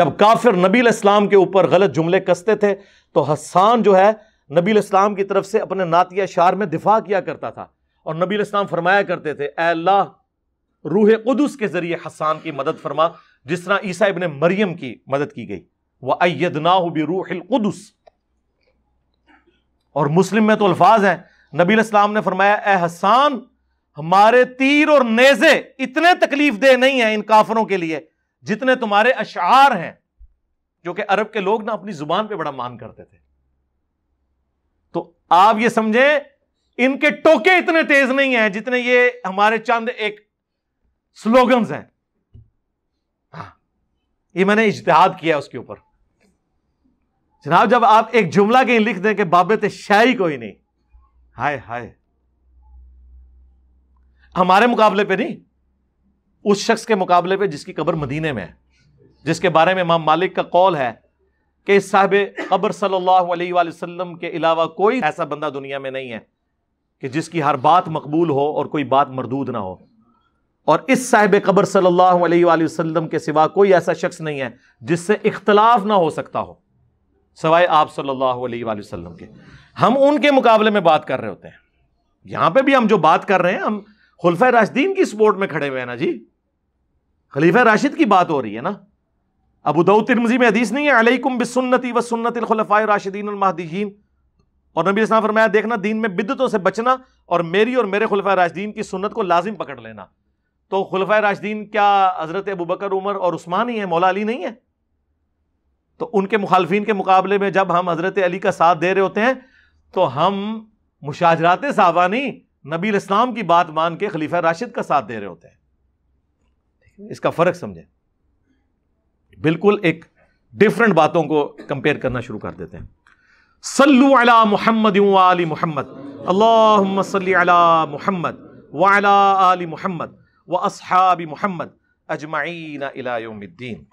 जब काफिर नबी इस्लाम के ऊपर गलत जुमले कसते थे तो हसान जो है नबी इस्लाम की तरफ से अपने नातिया शार में दिफा किया करता था और नबी इस्लाम फरमाया करते थे अल्लाह रूह कदस के ज़रिए हसान की मदद फरमा जिस तरह ईसा इबन मरियम की मदद की गई वह अयदना हो भी रूहस और मुस्लिम में तो अल्फाज हैं नबी इस्लाम ने फरमाया ए हसान हमारे तीर और नेजे इतने तकलीफ दे नहीं है इन काफरों के लिए जितने तुम्हारे अशार हैं जो कि अरब के लोग ना अपनी जुबान पर बड़ा मान करते थे तो आप ये समझें इनके टोके इतने तेज नहीं है जितने ये हमारे चंद एक स्लोगन्स हैं हाँ, ये मैंने इजतहाद किया उसके ऊपर जनाब जब आप एक जुमला कहीं लिख दें कि बाबत ही कोई नहीं हाय हाय हमारे मुकाबले पे नहीं उस शख्स के मुकाबले पे जिसकी कब्र मदीने में है जिसके बारे में इमाम मालिक का कौल है कि साहब कब्र सल्लल्लाहु अलैहि वसल्लम के अलावा कोई ऐसा बंदा दुनिया में नहीं है कि जिसकी हर बात मकबूल हो और कोई बात मरदूद ना हो और इस साहिब कब्र सल्लल्लाहु अलैहि वसल्लम के सिवा कोई ऐसा शख्स नहीं है जिससे इख्तलाफ ना हो सकता हो सवाए आप सल्लल्लाहु अलैहि वसल्लम के हम उनके मुकाबले में बात कर रहे होते हैं यहां पे भी हम जो बात कर रहे हैं हम खुलफा राशिदीन की सपोर्ट में खड़े हुए हैं ना जी खलीफा राशिद की बात हो रही है ना अबू दाऊद तिरमजी में हदीस नहीं है अलैकुम बिसुन्नति व सुन्नत खलफा राशिदीन महदीन और नबी इस्लाम फरमाया देखना दीन में बिद्दतों से बचना और मेरी और मेरे खुलफा राशिदीन की सुन्नत को लाजिम पकड़ लेना तो खुलफा राशिदीन क्या हजरत अबू बकर उमर और उस्मान ही है मौला अली नहीं है तो उनके मुखालफी के मुकाबले में जब हम हज़रत अली का साथ दे रहे होते हैं तो हम मुशाजरात सावानी नबी इस्लाम की बात मान के खलीफा राशिद का साथ दे रहे होते हैं इसका फ़र्क समझे बिल्कुल एक डिफरेंट बातों को कंपेयर करना शुरू कर देते हैं सल्लु अला मुहम्मद आली मुहम्मद अल्लाह सल्ली अला वाला आली मुहम्मद व असहाबी मुहम्मद अजमाइन अलायोमद्दीन